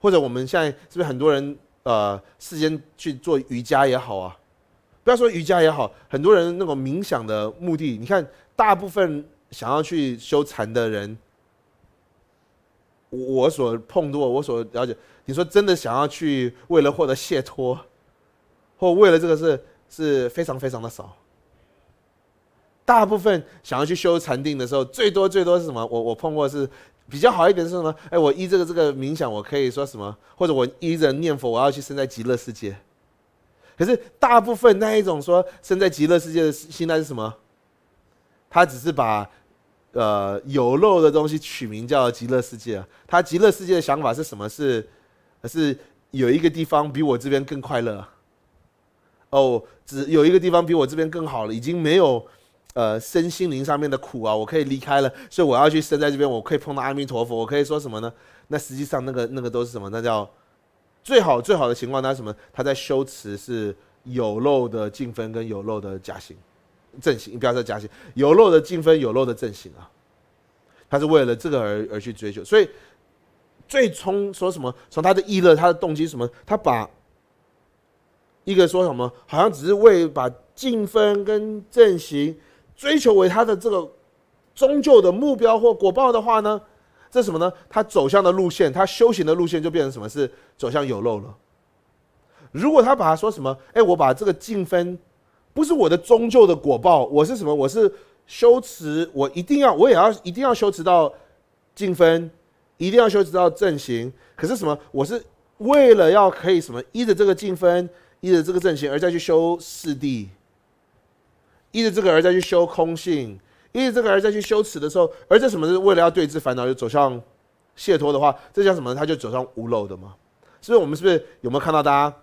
或者我们现在是不是很多人呃，世间去做瑜伽也好啊，不要说瑜伽也好，很多人那种冥想的目的，你看大部分想要去修禅的人，我所碰到，我所了解，你说真的想要去为了获得解脱？或为了这个事是非常非常的少，大部分想要去修禅定的时候，最多最多是什么？我我碰过是比较好一点是什么？哎，我依这个这个冥想，我可以说什么？或者我依着念佛，我要去生在极乐世界。可是大部分那一种说生在极乐世界的心态是什么？他只是把呃有漏的东西取名叫极乐世界。他极乐世界的想法是什么？是，是有一个地方比我这边更快乐。哦，只有一个地方比我这边更好了，已经没有，呃，身心灵上面的苦啊，我可以离开了，所以我要去生在这边，我可以碰到阿弥陀佛，我可以说什么呢？那实际上，那个那个都是什么？那叫最好最好的情况，那什么？他在修持是有漏的净分跟有漏的假行正行，你不要说假行，有漏的净分、有漏的正行啊，他是为了这个而而去追求，所以最终说什么？从他的意乐、他的动机什么？他把。一个说什么，好像只是为把竞分跟阵型追求为他的这个终究的目标或果报的话呢，这什么呢？他走向的路线，他修行的路线就变成什么是走向有漏了。如果他把他说什么，哎，我把这个竞分不是我的终究的果报，我是什么？我是修持，我一定要，我也要一定要修持到竞分，一定要修持到阵型。可是什么？我是为了要可以什么，依着这个竞分。依着这个阵型而再去修四地，依着这个而再去修空性；依着这个而再去修持的时候，而这什么是为了要对治烦恼，就走向解脱的话，这叫什么？他就走上无漏的吗？所以我们是不是有没有看到大家？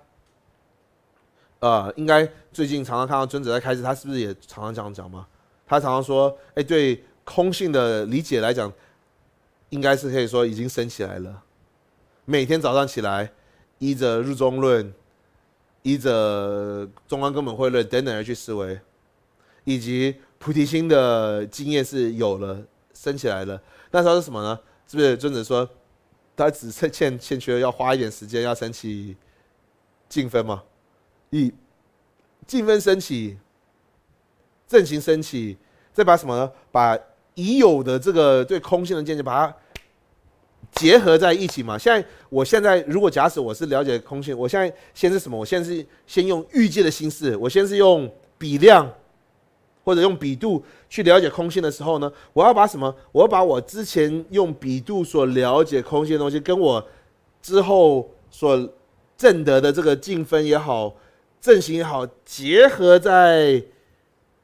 呃，应该最近常常看到尊者在开始，他是不是也常常这样讲吗？他常常说：“哎，对空性的理解来讲，应该是可以说已经升起来了。每天早上起来，依着《入中论》。”依着中央根本会论等等而去思维，以及菩提心的经验是有了，升起来了。那时候是什么呢？是不是尊者说，他只是欠欠缺，要花一点时间，要升起净分吗？以净分升起，阵型升起，再把什么呢？把已有的这个对空性的见解，把它。结合在一起嘛？现在我现在如果假使我是了解空性，我现在先是什么？我现在是先用预界的心思，我先是用比量或者用比度去了解空性的时候呢，我要把什么？我要把我之前用比度所了解空性的东西，跟我之后所证得的这个进分也好，阵型也好，结合在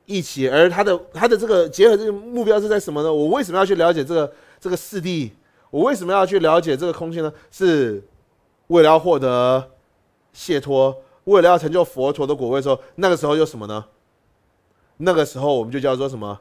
一起。而它的它的这个结合这个目标是在什么呢？我为什么要去了解这个这个四 D？我为什么要去了解这个空性呢？是为了要获得解脱，为了要成就佛陀的果位时候，那个时候又什么呢？那个时候我们就叫做什么？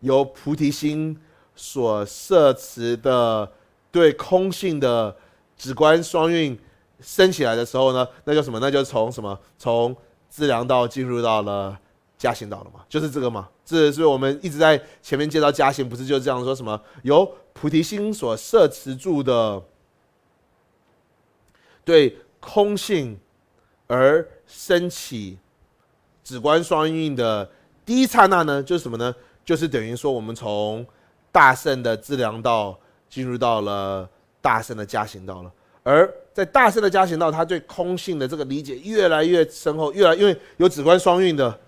由菩提心所摄持的对空性的直观双运升起来的时候呢，那叫什么？那就从什么？从自量道进入到了加行道了嘛？就是这个嘛？这是我们一直在前面介绍加行？不是就这样说什么由？菩提心所摄持住的，对空性而升起，止观双运的第一刹那呢，就是什么呢？就是等于说，我们从大圣的自粮道进入到了大圣的加行道了。而在大圣的加行道，他对空性的这个理解越来越深厚，越来因为有止观双运的，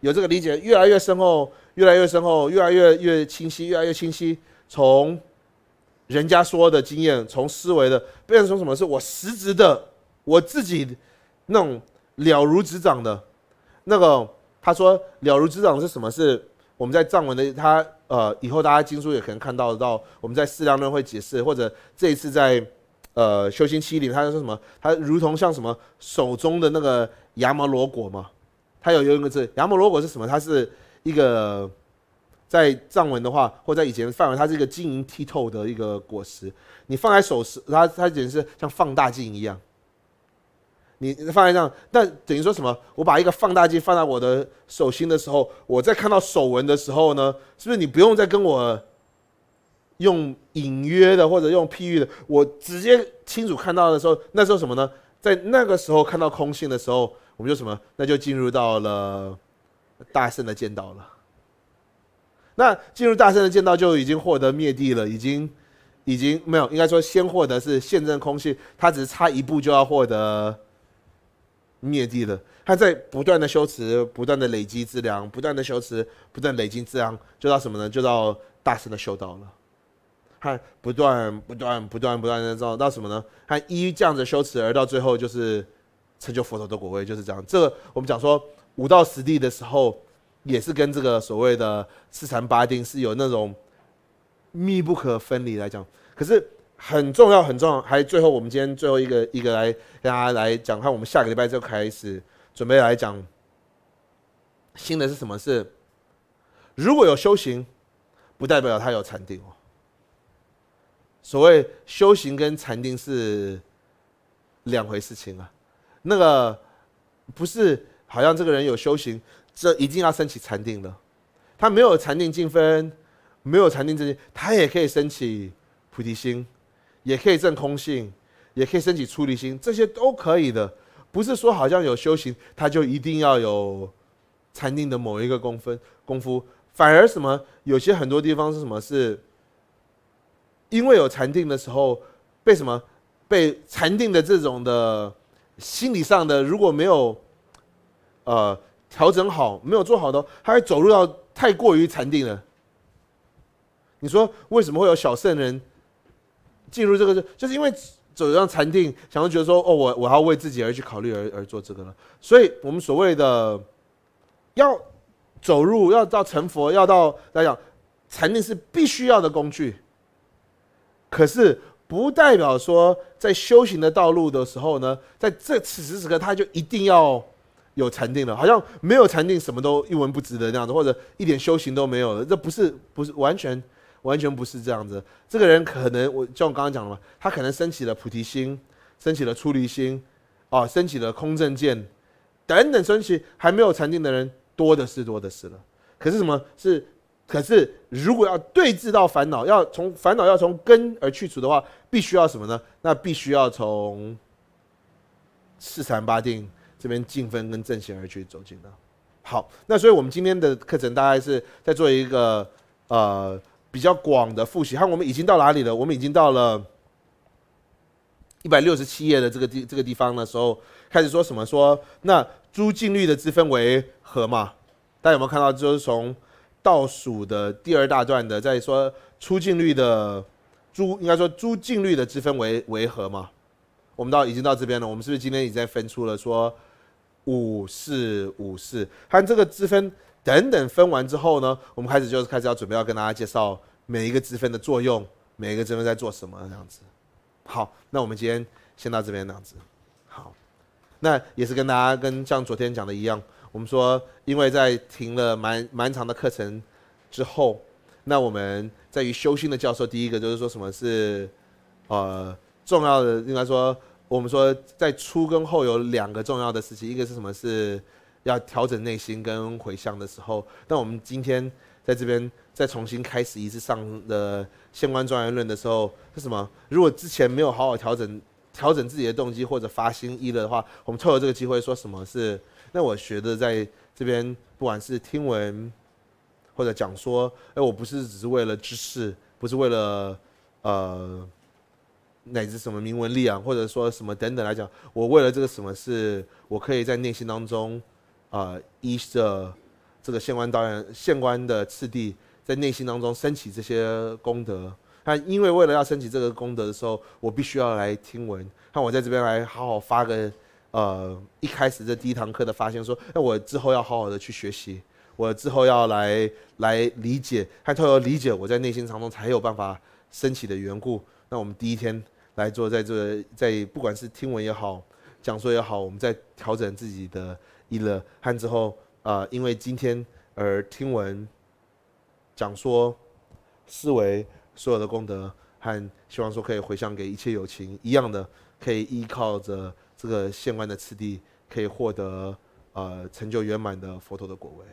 有这个理解越来越深厚，越来越深厚，越来越越清晰，越来越清晰。从人家说的经验，从思维的，不成说什么是我实质的，我自己那种了如指掌的，那个他说了如指掌是什么？是我们在藏文的他呃，以后大家经书也可能看到到，我们在四量论会解释，或者这一次在呃修行期里，他说什么？他如同像什么手中的那个羊毛罗果嘛？他有有一个字，羊毛罗果是什么？它是一个。在藏文的话，或在以前的范围，它是一个晶莹剔透的一个果实。你放在手时，它它简直是像放大镜一样。你放在样，那等于说什么？我把一个放大镜放在我的手心的时候，我在看到手纹的时候呢，是不是你不用再跟我用隐约的或者用譬喻的，我直接清楚看到的时候，那时候什么呢？在那个时候看到空性的时候，我们就什么？那就进入到了大圣的见到了。那进入大圣的剑道就已经获得灭地了，已经，已经没有，应该说先获得是现证空性，他只是差一步就要获得灭地了。他在不断的修持，不断的累积资粮，不断的修持，不断累积资粮，就到什么呢？就到大圣的修道了。他不断不断不断不断的到到什么呢？他依这样子修持而到最后就是成就佛陀的果位，就是这样。这我们讲说五到十地的时候。也是跟这个所谓的四禅八定是有那种密不可分离来讲，可是很重要很重要。还最后我们今天最后一个一个来跟大家来讲，看我们下个礼拜就开始准备来讲新的是什么？是如果有修行，不代表他有禅定哦。所谓修行跟禅定是两回事情啊，那个不是好像这个人有修行。这一定要升起禅定了，他没有禅定进分，没有禅定这些，他也可以升起菩提心，也可以证空性，也可以升起出离心，这些都可以的。不是说好像有修行，他就一定要有禅定的某一个功分功夫。反而什么，有些很多地方是什么，是因为有禅定的时候，被什么被禅定的这种的心理上的如果没有，呃。调整好没有做好的，他会走路，要太过于禅定了。你说为什么会有小圣人进入这个？就是因为走上禅定，想要觉得说，哦，我我要为自己而去考虑而而做这个了。所以，我们所谓的要走入，要到成佛，要到来讲，禅定是必须要的工具。可是，不代表说在修行的道路的时候呢，在这此时此刻，他就一定要。有禅定了，好像没有禅定，什么都一文不值的那样子，或者一点修行都没有了。这不是不是完全完全不是这样子。这个人可能我像我刚刚讲了，他可能升起了菩提心，升起了出离心，啊，升起了空正见等等，升起还没有禅定的人多的是多的是了。可是什么是？可是如果要对治到烦恼，要从烦恼要从根而去除的话，必须要什么呢？那必须要从四禅八定。这边净分跟正弦而去走进了，好，那所以我们今天的课程大概是在做一个呃比较广的复习，看我们已经到哪里了？我们已经到了一百六十七页的这个地这个地方的时候，开始说什么？说那租进率的之分为何嘛？大家有没有看到？就是从倒数的第二大段的，在说出进率的租应该说租进率的之分为为何嘛？我们到已经到这边了，我们是不是今天已经在分出了说？五四五四，看这个之分等等分完之后呢，我们开始就是开始要准备要跟大家介绍每一个之分的作用，每一个之分在做什么这样子。好，那我们今天先到这边这样子。好，那也是跟大家跟像昨天讲的一样，我们说因为在停了蛮蛮长的课程之后，那我们在于修心的教授，第一个就是说什么是呃重要的，应该说。我们说在初跟后有两个重要的事情，一个是什么是要调整内心跟回向的时候。那我们今天在这边再重新开始一次上的《相关专业论》的时候，是什么？如果之前没有好好调整调整自己的动机或者发心意的话，我们透过这个机会说什么是？那我学的在这边不管是听闻或者讲说，哎，我不是只是为了知识，不是为了呃。乃至什么铭文力啊，或者说什么等等来讲，我为了这个什么事，我可以在内心当中，啊依着这个县官导演县官的次第，在内心当中升起这些功德。那因为为了要升起这个功德的时候，我必须要来听闻。看我在这边来好好发个，呃，一开始这第一堂课的发现，说，那我之后要好好的去学习，我之后要来来理解，还透过理解我在内心当中才有办法升起的缘故。那我们第一天。来做，在这在不管是听闻也好，讲说也好，我们在调整自己的意乐和之后啊，因为今天而听闻、讲说、思维所有的功德和希望说可以回向给一切有情一样的，可以依靠着这个现观的次第，可以获得呃成就圆满的佛陀的果位。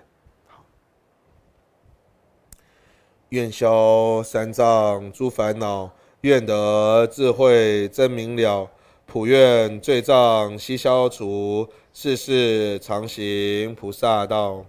愿消三藏诸烦恼。愿得智慧真明了，普愿罪障悉消除，世世常行菩萨道。